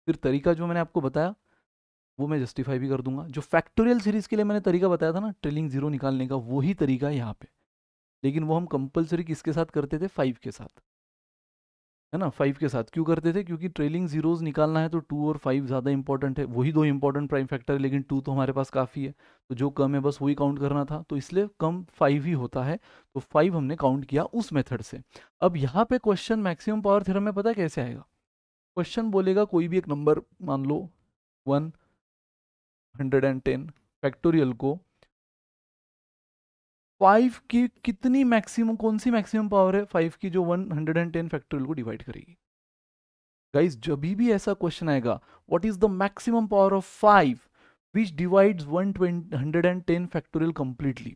फिर तरीका जो मैंने आपको बताया वो मैं जस्टिफाई भी कर दूंगा जो फैक्टोरियल सीरीज के लिए मैंने तरीका बताया था ना ट्रेलिंग जीरो निकालने का वही तरीका है यहाँ पे लेकिन वो हम कंपलसरी किसके साथ करते थे फाइव के साथ है ना फाइव के साथ क्यों करते थे क्योंकि ट्रेलिंग जीरोज निकालना है तो टू और फाइव ज़्यादा इंपॉर्टेंट है वही दो इंपॉर्टेंट प्राइम फैक्टर है लेकिन टू तो हमारे पास काफ़ी है तो जो कम है बस वही काउंट करना था तो इसलिए कम फाइव ही होता है तो फाइव हमने काउंट किया उस मेथड से अब यहाँ पे क्वेश्चन मैक्सिमम पावर थ्योरम में पता कैसे आएगा क्वेश्चन बोलेगा कोई भी एक नंबर मान लो one hundred and ten factorial को फाइव की कितनी मैक्सिमम कौन सी मैक्सिमम पावर है फाइव की जो one hundred and ten factorial को डिवाइड करेगी गाइज जब भी ऐसा क्वेश्चन आएगा what is the maximum power of five which divide one hundred and ten factorial completely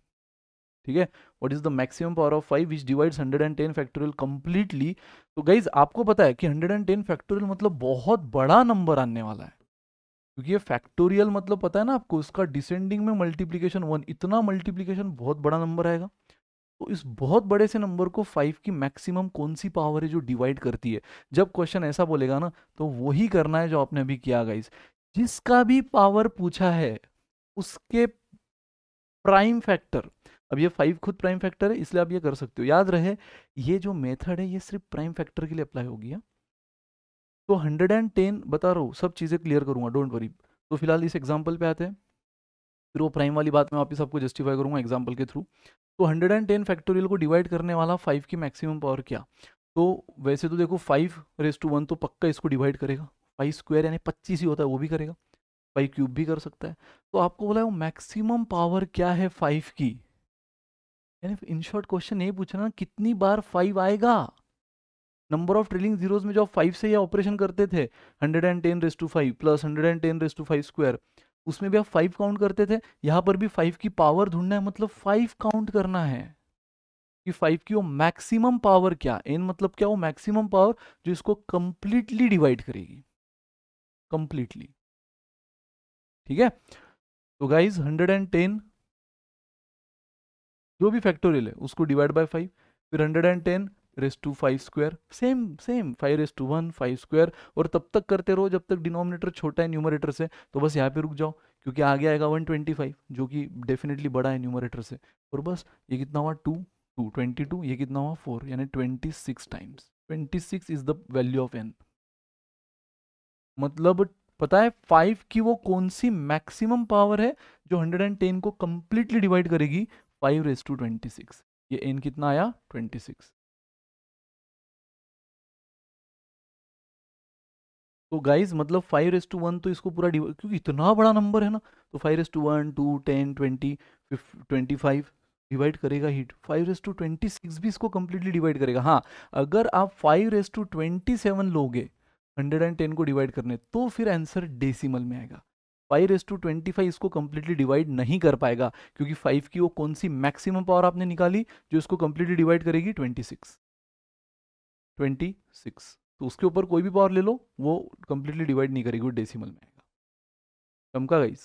ठीक है what is the maximum power of five which divide hundred and ten factorial completely तो गाइज आपको पता है कि हंड्रेड एंड टेन फैक्टोरियल मतलब बहुत बड़ा नंबर आने वाला है क्योंकि ये फैक्टोरियल मतलब पता है ना आपको इसका डिसेंडिंग में मल्टीप्लीकेशन वन इतना मल्टीप्लीकेशन बहुत बड़ा नंबर आएगा तो इस बहुत बड़े से नंबर को फाइव की मैक्सिमम कौन सी पावर है जो डिवाइड करती है जब क्वेश्चन ऐसा बोलेगा ना तो वही करना है जो आपने अभी किया गाइस जिसका भी पावर पूछा है उसके प्राइम फैक्टर अब ये फाइव खुद प्राइम फैक्टर है इसलिए आप ये कर सकते हो याद रहे ये जो मेथड है ये सिर्फ प्राइम फैक्टर के लिए अप्लाई होगी हाँ? तो 110 बता रहा हूँ सब चीज़ें क्लियर करूँगा डोंट वरी तो फिलहाल इस एग्जाम्पल पे आते हैं फिर वो प्राइम वाली बात मैं वापस आपको जस्टिफाई करूँगा एग्जाम्पल के थ्रू तो 110 फैक्टोरियल को डिवाइड करने वाला फाइव की मैक्सिमम पावर क्या तो वैसे तो देखो फाइव रेस टू वन तो पक्का इसको डिवाइड करेगा फाइव स्क्वायर यानी पच्चीस ही होता है वो भी करेगा फाइव क्यूब भी कर सकता है तो आपको बोला है वो मैक्सिमम पावर क्या है फाइव की यानी इन शॉर्ट क्वेश्चन ये पूछना कितनी बार फाइव आएगा नंबर ऑफ ट्रेलिंग जीरोज में जो फाइव से ये ऑपरेशन करते थे hundred and ten raise to five plus hundred and ten raise to five square उसमें भी आप फाइव काउंट करते थे यहाँ पर भी फाइव की पावर ढूंढना है मतलब फाइव काउंट करना है कि फाइव की वो मैक्सिमम पावर क्या एन मतलब क्या वो मैक्सिमम पावर जो इसको कंप्लीटली डिवाइड करेगी कंप्लीटली ठीक है तो गाइज हंड्रेड एंड टेन जो भी फैक्टोरियल है उसको डिवाइड बाय फाइव फिर hundred and ten raise to five square same same five raise to one five square और तब तक करते रहो जब तक डिनोमिनेटर छोटा है न्यूमरेटर से तो बस यहाँ पे रुक जाओ क्योंकि आगे आएगा वन ट्वेंटी फाइव जो कि डेफिनेटली बड़ा है न्यूमरेटर से और बस ये कितना हुआ टू टू ट्वेंटी टू ये कितना हुआ फोर यानी twenty six times twenty six is the value of N मतलब पता है फाइव की वो कौन सी मैक्सिमम पावर है जो हंड्रेड एंड टेन को कंप्लीटली डिवाइड करेगी five raise to twenty six ये एन कितना आया ट्वेंटी सिक्स तो गाइज मतलब फाइव रेस टू वन तो इसको पूरा क्योंकि इतना बड़ा नंबर है ना तो five raise to one two ten twenty twenty five divide करेगा हीट five raise to twenty six भी इसको कम्प्लीटली डिवाइड करेगा हाँ अगर आप five raise to twenty seven लोगे हंड्रेड एंड टेन को डिवाइड करने तो फिर आंसर डेसीमल में आएगा five raise to twenty five इसको कम्प्लीटली डिवाइड नहीं कर पाएगा क्योंकि फाइव की वो कौन सी मैक्सिमम पावर आपने निकाली जो इसको कम्प्लीटली डिवाइड करेगी ट्वेंटी सिक्स ट्वेंटी सिक्स तो उसके ऊपर कोई भी पावर ले लो वो कम्प्लीटली डिवाइड नहीं करेगी वो डेसिमल में आएगा चमका गाइस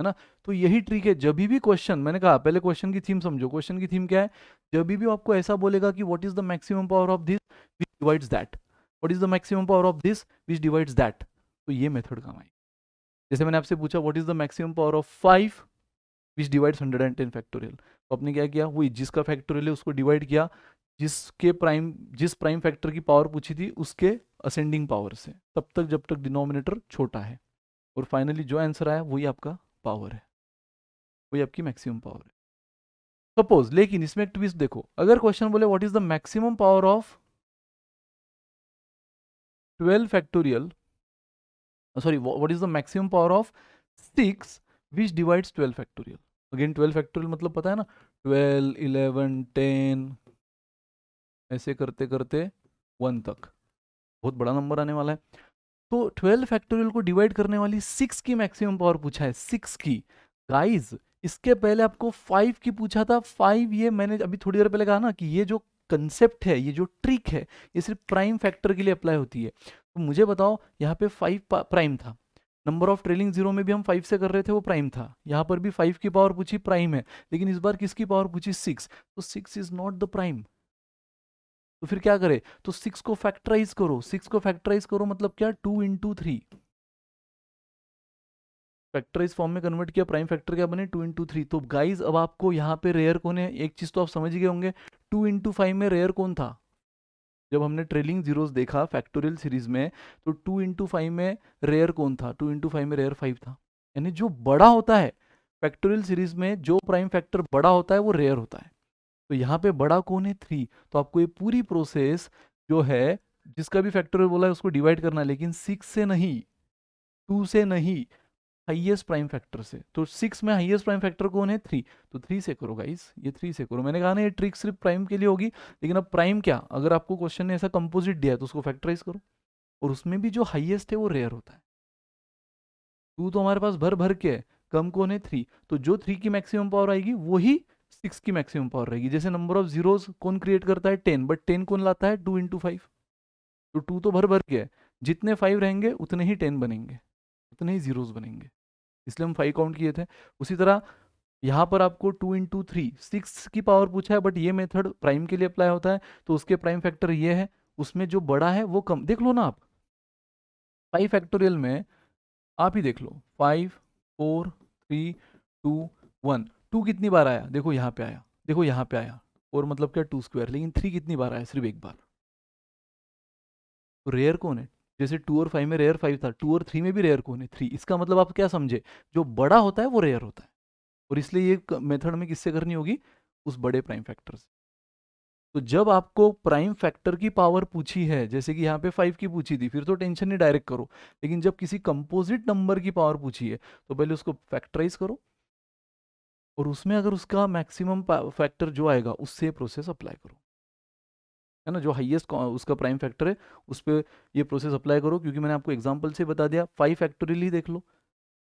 है ना तो यही ट्रिक है जब भी क्वेश्चन मैंने कहा पहले क्वेश्चन की थीम समझो क्वेश्चन की थीम क्या है जब भी आपको ऐसा बोलेगा कि what is the maximum power of this which divides that what is the maximum power of this which divides that तो ये मेथड काम आएगी जैसे मैंने आपसे पूछा what is the maximum power of five which divides hundred and ten factorial तो आपने क्या किया वो जिसका फैक्टोरियल है उसको डिवाइड किया जिसके प्राइम जिस प्राइम फैक्टर की पावर पूछी थी उसके असेंडिंग पावर से तब तक जब तक डिनोमिनेटर छोटा है और फाइनली जो आंसर आया वही आपका पावर है वही आपकी मैक्सिमम पावर है सपोज लेकिन इसमें एक ट्विस्ट देखो अगर क्वेश्चन बोले what is the maximum power of twelve factorial sorry what is the maximum power of six which divides twelve factorial again twelve factorial मतलब पता है ना ट्वेल्व इलेवन टेन ऐसे करते करते वन तक बहुत बड़ा नंबर आने वाला है तो ट्वेल्व फैक्टोरियल को डिवाइड करने वाली सिक्स की मैक्सिमम पावर पूछा है सिक्स की गाइज इसके पहले आपको फाइव की पूछा था फाइव ये मैंने अभी थोड़ी देर पहले कहा ना कि ये जो कंसेप्ट है ये जो ट्रिक है ये सिर्फ प्राइम फैक्टर के लिए अप्लाई होती है तो मुझे बताओ यहाँ पे फाइव प्राइम था नंबर ऑफ ट्रेलिंग जीरो में भी हम फाइव से कर रहे थे वो प्राइम था यहाँ पर भी फाइव की पावर पूछी प्राइम है लेकिन इस बार किसकी पावर पूछी सिक्स तो six is not the prime तो फिर क्या करें तो सिक्स को फैक्टराइज करो सिक्स को फैक्टराइज करो मतलब क्या two into three factorize form में कन्वर्ट किया प्राइम फैक्टर क्या बने टू इंटू थ्री तो गाइज अब आपको यहाँ पे रेयर कौन है एक चीज़ तो आप समझ गए होंगे टू इंटू फाइव में रेयर कौन था जब हमने ट्रेलिंग जीरोस देखा फैक्टोरियल सीरीज में तो टू इंटू फाइव में रेयर कौन था टू इंटू फाइव में रेयर फाइव था यानी जो बड़ा होता है फैक्टोरियल सीरीज में जो प्राइम फैक्टर बड़ा होता है वो रेयर होता है तो यहाँ पे बड़ा कौन है थ्री तो आपको ये पूरी प्रोसेस जो है जिसका भी फैक्टर बोला है उसको डिवाइड करना है लेकिन सिक्स से नहीं टू से नहीं हाईएस्ट प्राइम फैक्टर से तो सिक्स में हाईएस्ट प्राइम फैक्टर कौन है थ्री तो थ्री से करो गाइस ये थ्री से करो मैंने कहा ना ये ट्रिक सिर्फ प्राइम के लिए होगी लेकिन अब प्राइम क्या अगर आपको क्वेश्चन ने ऐसा कंपोजिट दिया है तो उसको फैक्टराइज करो और उसमें भी जो हाइएस्ट है वो रेयर होता है टू तो हमारे पास भर भर के है कम कौन है थ्री तो जो थ्री की मैक्सिमम पावर आएगी वही सिक्स की मैक्सिमम पावर रहेगी जैसे नंबर ऑफ जीरोज कौन क्रिएट करता है टेन बट टेन कौन लाता है टू इंटू फाइव तो टू तो भर भर के है जितने फाइव रहेंगे उतने ही टेन बनेंगे उतने ही जीरोज बनेंगे इसलिए हम फाइव काउंट किए थे उसी तरह यहाँ पर आपको टू इंटू थ्री सिक्स की पावर पूछा है बट ये मेथड प्राइम के लिए अप्लाई होता है तो उसके प्राइम फैक्टर ये है उसमें जो बड़ा है वो कम देख लो ना आप फाइव फैक्टोरियल में आप ही देख लो five four three two one two कितनी बार आया देखो यहाँ पे आया देखो यहाँ पे आया और मतलब क्या टू स्क्वायर लेकिन थ्री कितनी बार आया सिर्फ एक बार तो रेयर कौन है जैसे टू और फाइव में रेयर फाइव था टू और थ्री में भी रेयर कौन है थ्री इसका मतलब आप क्या समझे जो बड़ा होता है वो रेयर होता है और इसलिए ये मेथड में किससे करनी होगी उस बड़े प्राइम फैक्टर से तो जब आपको प्राइम फैक्टर की पावर पूछी है जैसे कि यहाँ पे फाइव की पूछी थी फिर तो टेंशन नहीं डायरेक्ट करो लेकिन जब किसी कंपोजिट नंबर की पावर पूछी है तो पहले उसको फैक्टराइज करो और उसमें अगर उसका मैक्सिमम फैक्टर जो आएगा उससे प्रोसेस अप्लाई करो है ना जो हाईएस्ट उसका प्राइम फैक्टर है उस पर यह प्रोसेस अप्लाई करो क्योंकि मैंने आपको एग्जाम्पल से बता दिया फाइव ही देख लो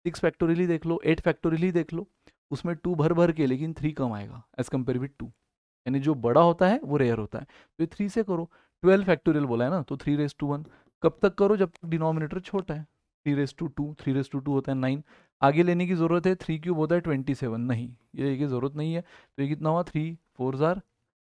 सिक्स ही देख लो एट ही देख लो उसमें टू भर भर के लेकिन थ्री कम आएगा एज कम्पेयर विथ टू यानी जो बड़ा होता है वो रेयर होता है तो ये थ्री से करो ट्वेल्व फैक्टोरियल बोला है ना तो थ्री रेस टू वन कब तक करो जब तक डिनोमिनेटर छोटा है three raise to two three raise to two होता है नाइन आगे लेने की ज़रूरत है थ्री क्यूब होता है ट्वेंटी सेवन नहीं ये की ज़रूरत नहीं है तो ये कितना हुआ थ्री फोर ज़ार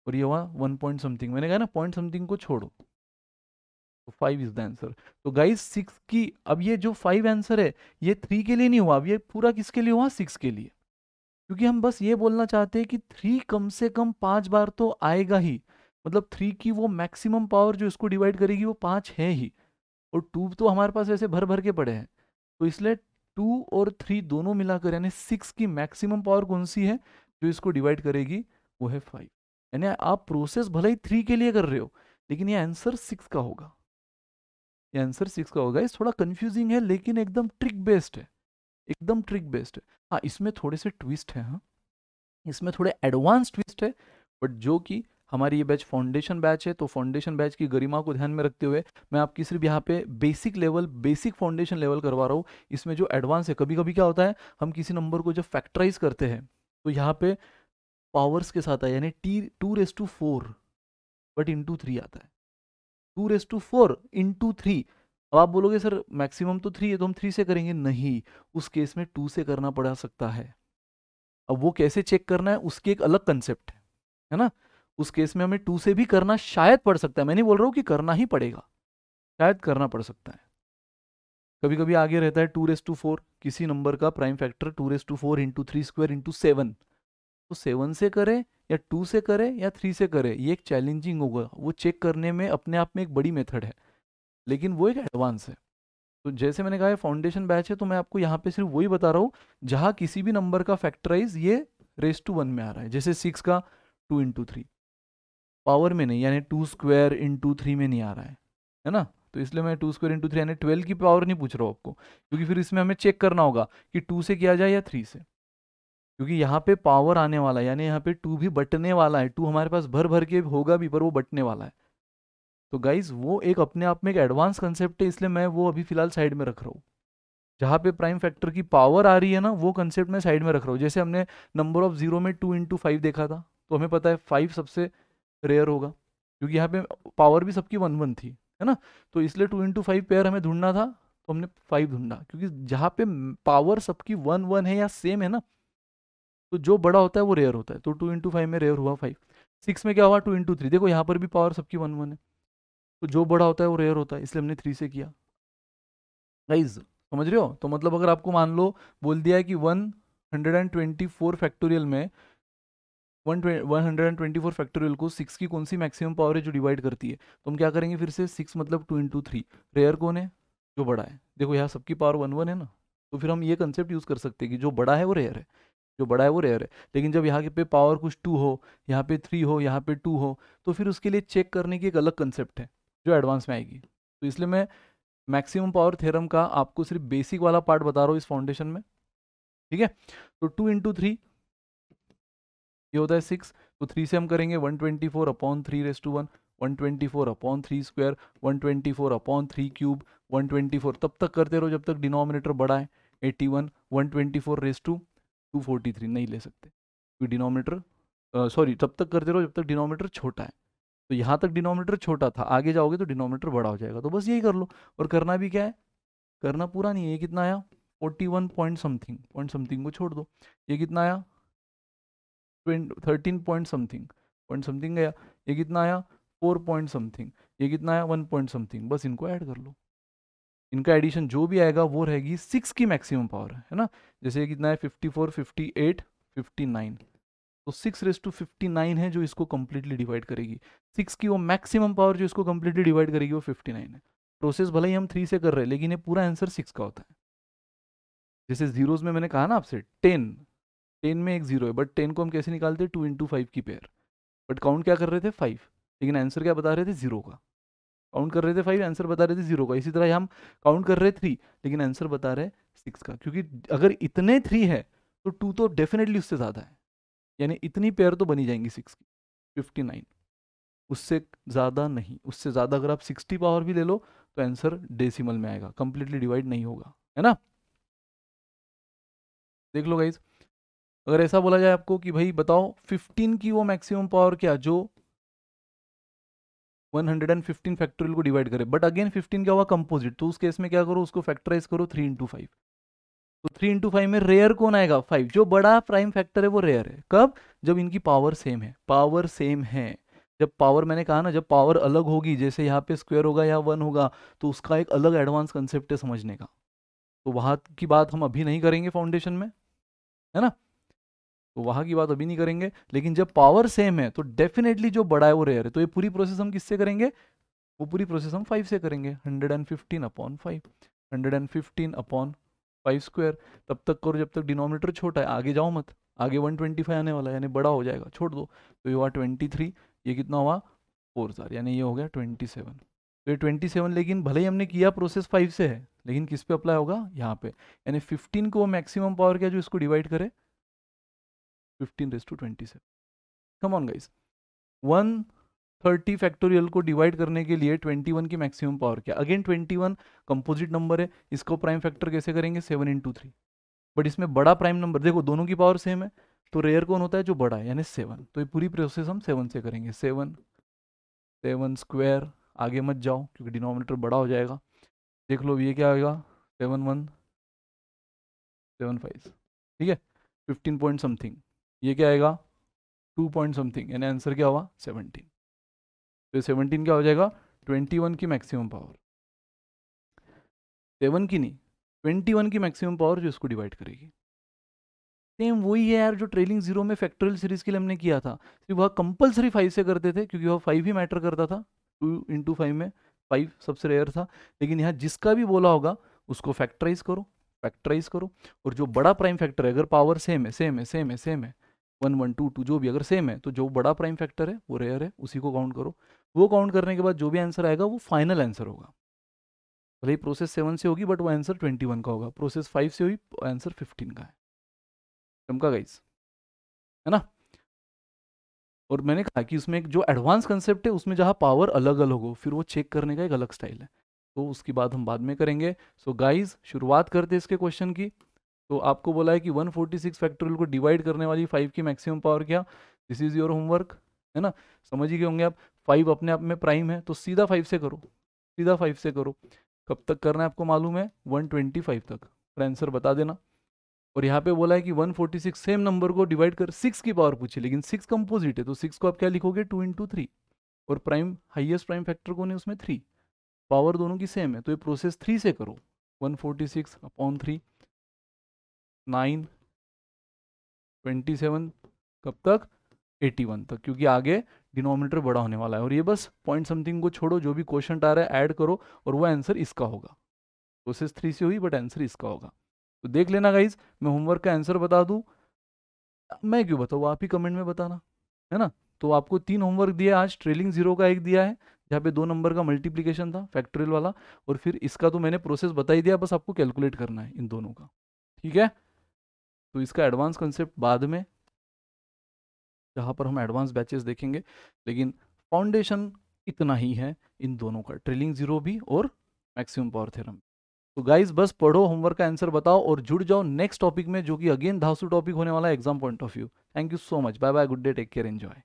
और ये हुआ वन पॉइंट समथिंग मैंने कहा ना पॉइंट समथिंग को छोड़ो तो फाइव इज द आंसर तो गाइस सिक्स की अब ये जो फाइव आंसर है ये थ्री के लिए नहीं हुआ अब ये पूरा किसके लिए हुआ सिक्स के लिए क्योंकि हम बस ये बोलना चाहते हैं कि थ्री कम से कम पांच बार तो आएगा ही मतलब थ्री की वो मैक्सिमम पावर जो इसको डिवाइड करेगी वो पांच है ही और टू तो हमारे पास ऐसे भर भर के पड़े हैं तो इसलिए टू और थ्री दोनों मिलाकर यानी सिक्स की मैक्सिमम पावर कौन सी है जो इसको डिवाइड करेगी वो है फाइव यानी आप प्रोसेस भले ही थ्री के लिए कर रहे हो लेकिन ये आंसर सिक्स का होगा ये आंसर सिक्स का होगा इस थोड़ा कंफ्यूजिंग है लेकिन एकदम ट्रिक बेस्ड है एकदम ट्रिक बेस्ड है हाँ इसमें थोड़े से ट्विस्ट है हाँ इसमें थोड़े एडवांस ट्विस्ट है बट जो कि हमारी ये बैच फाउंडेशन बैच है तो फाउंडेशन बैच की गरिमा को ध्यान में रखते हुए मैं आपकी सिर्फ यहाँ पे basic level basic foundation level करवा रहा हूँ इसमें जो एडवांस है कभी कभी क्या होता है हम किसी नंबर को जब फैक्टराइज करते हैं तो यहाँ पे पावर्स के साथ है यानी T two raise to four but into three आता है two raise to four into three अब आप बोलोगे सर मैक्सिमम तो थ्री है तो हम थ्री से करेंगे नहीं उस केस में टू से करना पड़ा सकता है अब वो कैसे चेक करना है उसकी एक अलग कंसेप्ट है है ना उस केस में हमें टू से भी करना शायद पड़ सकता है मैं नहीं बोल रहा हूँ कि करना ही पड़ेगा शायद करना पड़ सकता है कभी कभी आगे रहता है टू रेस टू फोर किसी नंबर का prime factor two raise to four into three square into seven तो सेवन से करें या टू से करें या थ्री से करें ये एक चैलेंजिंग होगा वो चेक करने में अपने आप में एक बड़ी मेथड है लेकिन वो एक एडवांस है तो जैसे मैंने कहा फाउंडेशन बैच है तो मैं आपको यहाँ पे सिर्फ वही बता रहा हूँ जहाँ किसी भी नंबर का फैक्टराइज ये रेस टू वन में आ रहा है जैसे सिक्स का टू इंटू थ्री पावर में नहीं यानी टू स्क्वायर इंटू थ्री में नहीं आ रहा है है ना तो इसलिए मैं टू स्क्वायर इंटू थ्री यानी ट्वेल्व की पावर नहीं पूछ रहा हूँ आपको क्योंकि फिर इसमें हमें चेक करना होगा कि टू से किया जाए या थ्री से क्योंकि यहाँ पे पावर आने वाला है यानी यहाँ पे टू भी बटने वाला है टू हमारे पास भर भर के होगा भी पर वो बटने वाला है तो गाइज वो एक अपने आप में एक एडवांस कंसेप्ट है इसलिए मैं वो अभी फिलहाल साइड में रख रहा हूँ जहाँ पे प्राइम फैक्टर की पावर आ रही है ना वो कंसेप्ट मैं साइड में रख रहा हूँ जैसे हमने नंबर ऑफ जीरो में टू इंटू फाइव देखा था तो हमें पता है फाइव सबसे रेयर होगा क्योंकि यहाँ पे पावर भी सबकी वन वन थी है ना तो इसलिए टू इंटू फाइव पेयर हमें ढूंढना था तो हमने फाइव ढूंढा क्योंकि जहाँ पे पावर सबकी वन वन है या सेम है ना तो जो बड़ा होता है वो रेयर होता है तो टू इंटू फाइव में रेयर हुआ फाइव सिक्स में क्या हुआ टू इंटू थ्री देखो यहाँ पर भी पावर सबकी वन वन है तो जो बड़ा होता है वो रेयर होता है इसलिए हमने थ्री से किया गाइज समझ रहे हो तो मतलब अगर आपको मान लो बोल दिया है कि one hundred and twenty four factorial में one one hundred and twenty four factorial को सिक्स की कौन सी मैक्सिमम पावर है जो डिवाइड करती है तो हम क्या करेंगे फिर से सिक्स मतलब टू इंटू थ्री रेयर कौन है जो बड़ा है देखो यहाँ सबकी पावर वन वन है ना तो फिर हम ये कंसेप्ट यूज़ कर सकते हैं कि जो बड़ा है वो रेयर है जो बड़ा है वो रेयर है लेकिन जब यहाँ पे पावर कुछ टू हो यहाँ पे थ्री हो यहाँ पे टू हो तो फिर उसके लिए चेक करने की एक अलग कंसेप्ट है जो एडवांस में आएगी तो इसलिए मैं मैक्सिमम पावर थ्योरम का आपको सिर्फ बेसिक वाला पार्ट बता रहा हूँ इस फाउंडेशन में ठीक है तो टू इंटू थ्री ये होता है सिक्स तो थ्री से हम करेंगे one twenty four upon three raise to one one twenty four upon three square one twenty four upon three cube one twenty four तब तक करते रहो जब तक डिनोमिनेटर बड़ा है eighty one one twenty four raise to two forty three नहीं ले सकते क्योंकि डिनोमिनेटर सॉरी तब तक करते रहो जब तक डिनोमिनेटर छोटा है तो यहाँ तक डिनोमिनेटर छोटा था आगे जाओगे तो डिनोमिनेटर बड़ा हो जाएगा तो बस यही कर लो और करना भी क्या है करना पूरा नहीं है ये कितना आया forty one point something point something को छोड़ दो ये कितना आया thirteen point something point something गया ये कितना आया फोर पॉइंट समथिंग ये कितना आया वन पॉइंट समथिंग बस इनको ऐड कर लो इनका एडिशन जो भी आएगा वो रहेगी सिक्स की मैक्सिमम पावर है ना जैसे ये कितना है fifty four fifty eight fifty nine तो six raise to fifty nine है जो इसको कम्प्लीटली डिवाइड करेगी सिक्स की वो मैक्सिमम पावर जो इसको कम्प्लीटली डिवाइड करेगी वो फिफ्टी नाइन है प्रोसेस भले ही हम थ्री से कर रहे हैं लेकिन ये पूरा आंसर सिक्स का होता है जैसे जीरोज में मैंने कहा ना आपसे टेन टेन में एक जीरो है बट टेन को हम कैसे निकालते टू इंटू फाइव की पेयर बट काउंट क्या कर रहे थे फाइव लेकिन आंसर क्या बता रहे थे जीरो का काउंट कर रहे थे फाइव आंसर बता रहे थे जीरो का इसी तरह हम काउंट कर रहे थ्री लेकिन आंसर बता रहे सिक्स का क्योंकि अगर इतने थ्री है तो टू तो डेफिनेटली उससे ज़्यादा है यानी इतनी पेयर तो बनी जाएंगी सिक्स की फिफ्टी नाइन उससे ज़्यादा नहीं उससे ज़्यादा अगर आप सिक्सटी पावर भी ले लो तो आंसर डेसिमल में आएगा कंप्लीटली डिवाइड नहीं होगा है ना देख लो गाइज़ अगर ऐसा बोला जाए आपको कि भाई बताओ 15 की वो मैक्सिमम पावर क्या जो 115 फैक्टोरियल को डिवाइड करे बट अगेन 15 क्या हुआ कंपोजिट तो उस केस में क्या करो उसको फैक्टराइज करो थ्री इंटू फाइव तो थ्री इंटू फाइव में रेयर कौन आएगा फाइव जो बड़ा प्राइम फैक्टर है वो रेयर है कब जब इनकी पावर सेम है पावर सेम है जब पावर मैंने कहा ना जब पावर अलग होगी जैसे यहाँ पे स्क्वेयर होगा या वन होगा तो उसका एक अलग एडवांस कंसेप्ट है समझने का तो वहां की बात हम अभी नहीं करेंगे फाउंडेशन में है ना तो वहां की बात अभी नहीं करेंगे लेकिन जब पावर सेम है तो डेफिनेटली जो बड़ा है वो रेयर है तो ये पूरी प्रोसेस हम किससे करेंगे वो पूरी प्रोसेस हम फाइव से करेंगे hundred and fifteen upon five hundred and fifteen upon five square तब तक करो जब तक डिनोमीटर छोटा है आगे जाओ मत आगे वन ट्वेंटी फाइव आने वाला है यानी बड़ा हो जाएगा छोड़ दो तो ये हुआ ट्वेंटी थ्री ये कितना हुआ फोर जार यानी ये हो गया ट्वेंटी सेवन तो ये ट्वेंटी सेवन लेकिन भले ही हमने किया प्रोसेस फाइव से है लेकिन किस पे अप्लाई होगा यहाँ पे यानी फिफ्टीन को मैक्सिमम पावर क्या जो इसको डिवाइड करे fifteen raise to twenty seven come on guys one thirty factorial को डिवाइड करने के लिए ट्वेंटी वन की मैक्सिमम पावर क्या again twenty one composite number है इसको प्राइम फैक्टर कैसे करेंगे सेवन इंटू थ्री बट इसमें बड़ा प्राइम नंबर देखो दोनों की पावर सेम है तो रेयर कौन होता है जो बड़ा है यानी सेवन तो ये पूरी प्रोसेस हम सेवन से करेंगे सेवन सेवन स्क्वायर आगे मत जाओ क्योंकि डिनोमिनेटर बड़ा हो जाएगा देख लो ये क्या आएगा सेवन वन सेवन फाइव ठीक है फिफ्टीन पॉइंट समथिंग ये क्या आएगा टू पॉइंट समथिंग यानी आंसर क्या हुआ सेवनटीन तो ये सेवनटीन क्या हो जाएगा ट्वेंटी वन की मैक्सिमम पावर सेवन की नहीं ट्वेंटी वन की मैक्सिमम पावर जो इसको डिवाइड करेगी सेम वही है यार जो ट्रेलिंग जीरो में फैक्टोरियल सीरीज के लिए हमने किया था सिर्फ वह कंपलसरी फाइव से करते थे क्योंकि वह फाइव ही मैटर करता था टू इंटू फाइव में फाइव सबसे रेयर था लेकिन यहाँ जिसका भी बोला होगा उसको फैक्टराइज करो फैक्टराइज करो और जो बड़ा प्राइम फैक्टर है अगर पावर सेम है सेम है सेम है सेम है वन वन टू टू जो भी अगर सेम है तो जो बड़ा प्राइम फैक्टर है वो रेयर है उसी को काउंट करो वो काउंट करने के बाद जो भी आंसर आएगा वो फाइनल आंसर होगा भले ही प्रोसेस सेवन से होगी बट वो आंसर ट्वेंटी वन का होगा प्रोसेस फाइव से हुई आंसर फिफ्टीन का है चमका गाइस है ना और मैंने कहा कि उसमें एक जो एडवांस कंसेप्ट है उसमें जहाँ पावर अलग अलग हो फिर वो चेक करने का एक अलग स्टाइल है तो उसकी बात हम बाद में करेंगे सो गाइज शुरुआत करते इसके क्वेश्चन की तो आपको बोला है कि 146 फैक्टोरियल को डिवाइड करने वाली फाइव की मैक्सिमम पावर क्या दिस इज योर होमवर्क है ना समझ ही गए होंगे आप फाइव अपने आप में प्राइम है तो सीधा फाइव से करो सीधा फाइव से करो कब तक करना है आपको मालूम है 125 तक और आंसर बता देना और यहाँ पे बोला है कि 146 सेम नंबर को डिवाइड कर सिक्स की पावर पूछी लेकिन सिक्स कंपोजिट है तो सिक्स को आप क्या लिखोगे टू इंटू थ्री और प्राइम हाईएस्ट प्राइम फैक्टर कौन है उसमें थ्री पावर दोनों की सेम है तो ये प्रोसेस थ्री से करो 146 upon three nine twenty seven कब तक एटी वन तक क्योंकि आगे डिनोमिनेटर बड़ा होने वाला है और ये बस पॉइंट समथिंग को छोड़ो जो भी क्वेश्चन आ रहा है ऐड करो और वो आंसर इसका होगा प्रोसेस थ्री से हुई बट आंसर इसका होगा तो देख लेना गाइज मैं होमवर्क का आंसर बता दूँ मैं क्यों बताऊँ आप ही कमेंट में बताना है ना तो आपको तीन होमवर्क दिया आज ट्रेलिंग जीरो का एक दिया है जहाँ पे दो नंबर का मल्टीप्लिकेशन था फैक्टोरियल वाला और फिर इसका तो मैंने प्रोसेस बता ही दिया बस आपको कैलकुलेट करना है इन दोनों का ठीक है तो इसका एडवांस कंसेप्ट बाद में जहाँ पर हम एडवांस बैचेस देखेंगे लेकिन फाउंडेशन इतना ही है इन दोनों का ट्रेलिंग जीरो भी और मैक्सिमम पावर थ्योरम तो गाइज बस पढ़ो होमवर्क का आंसर बताओ और जुड़ जाओ नेक्स्ट टॉपिक में जो कि अगेन धासु टॉपिक होने वाला है exam point of view thank you so much bye bye good day take care enjoy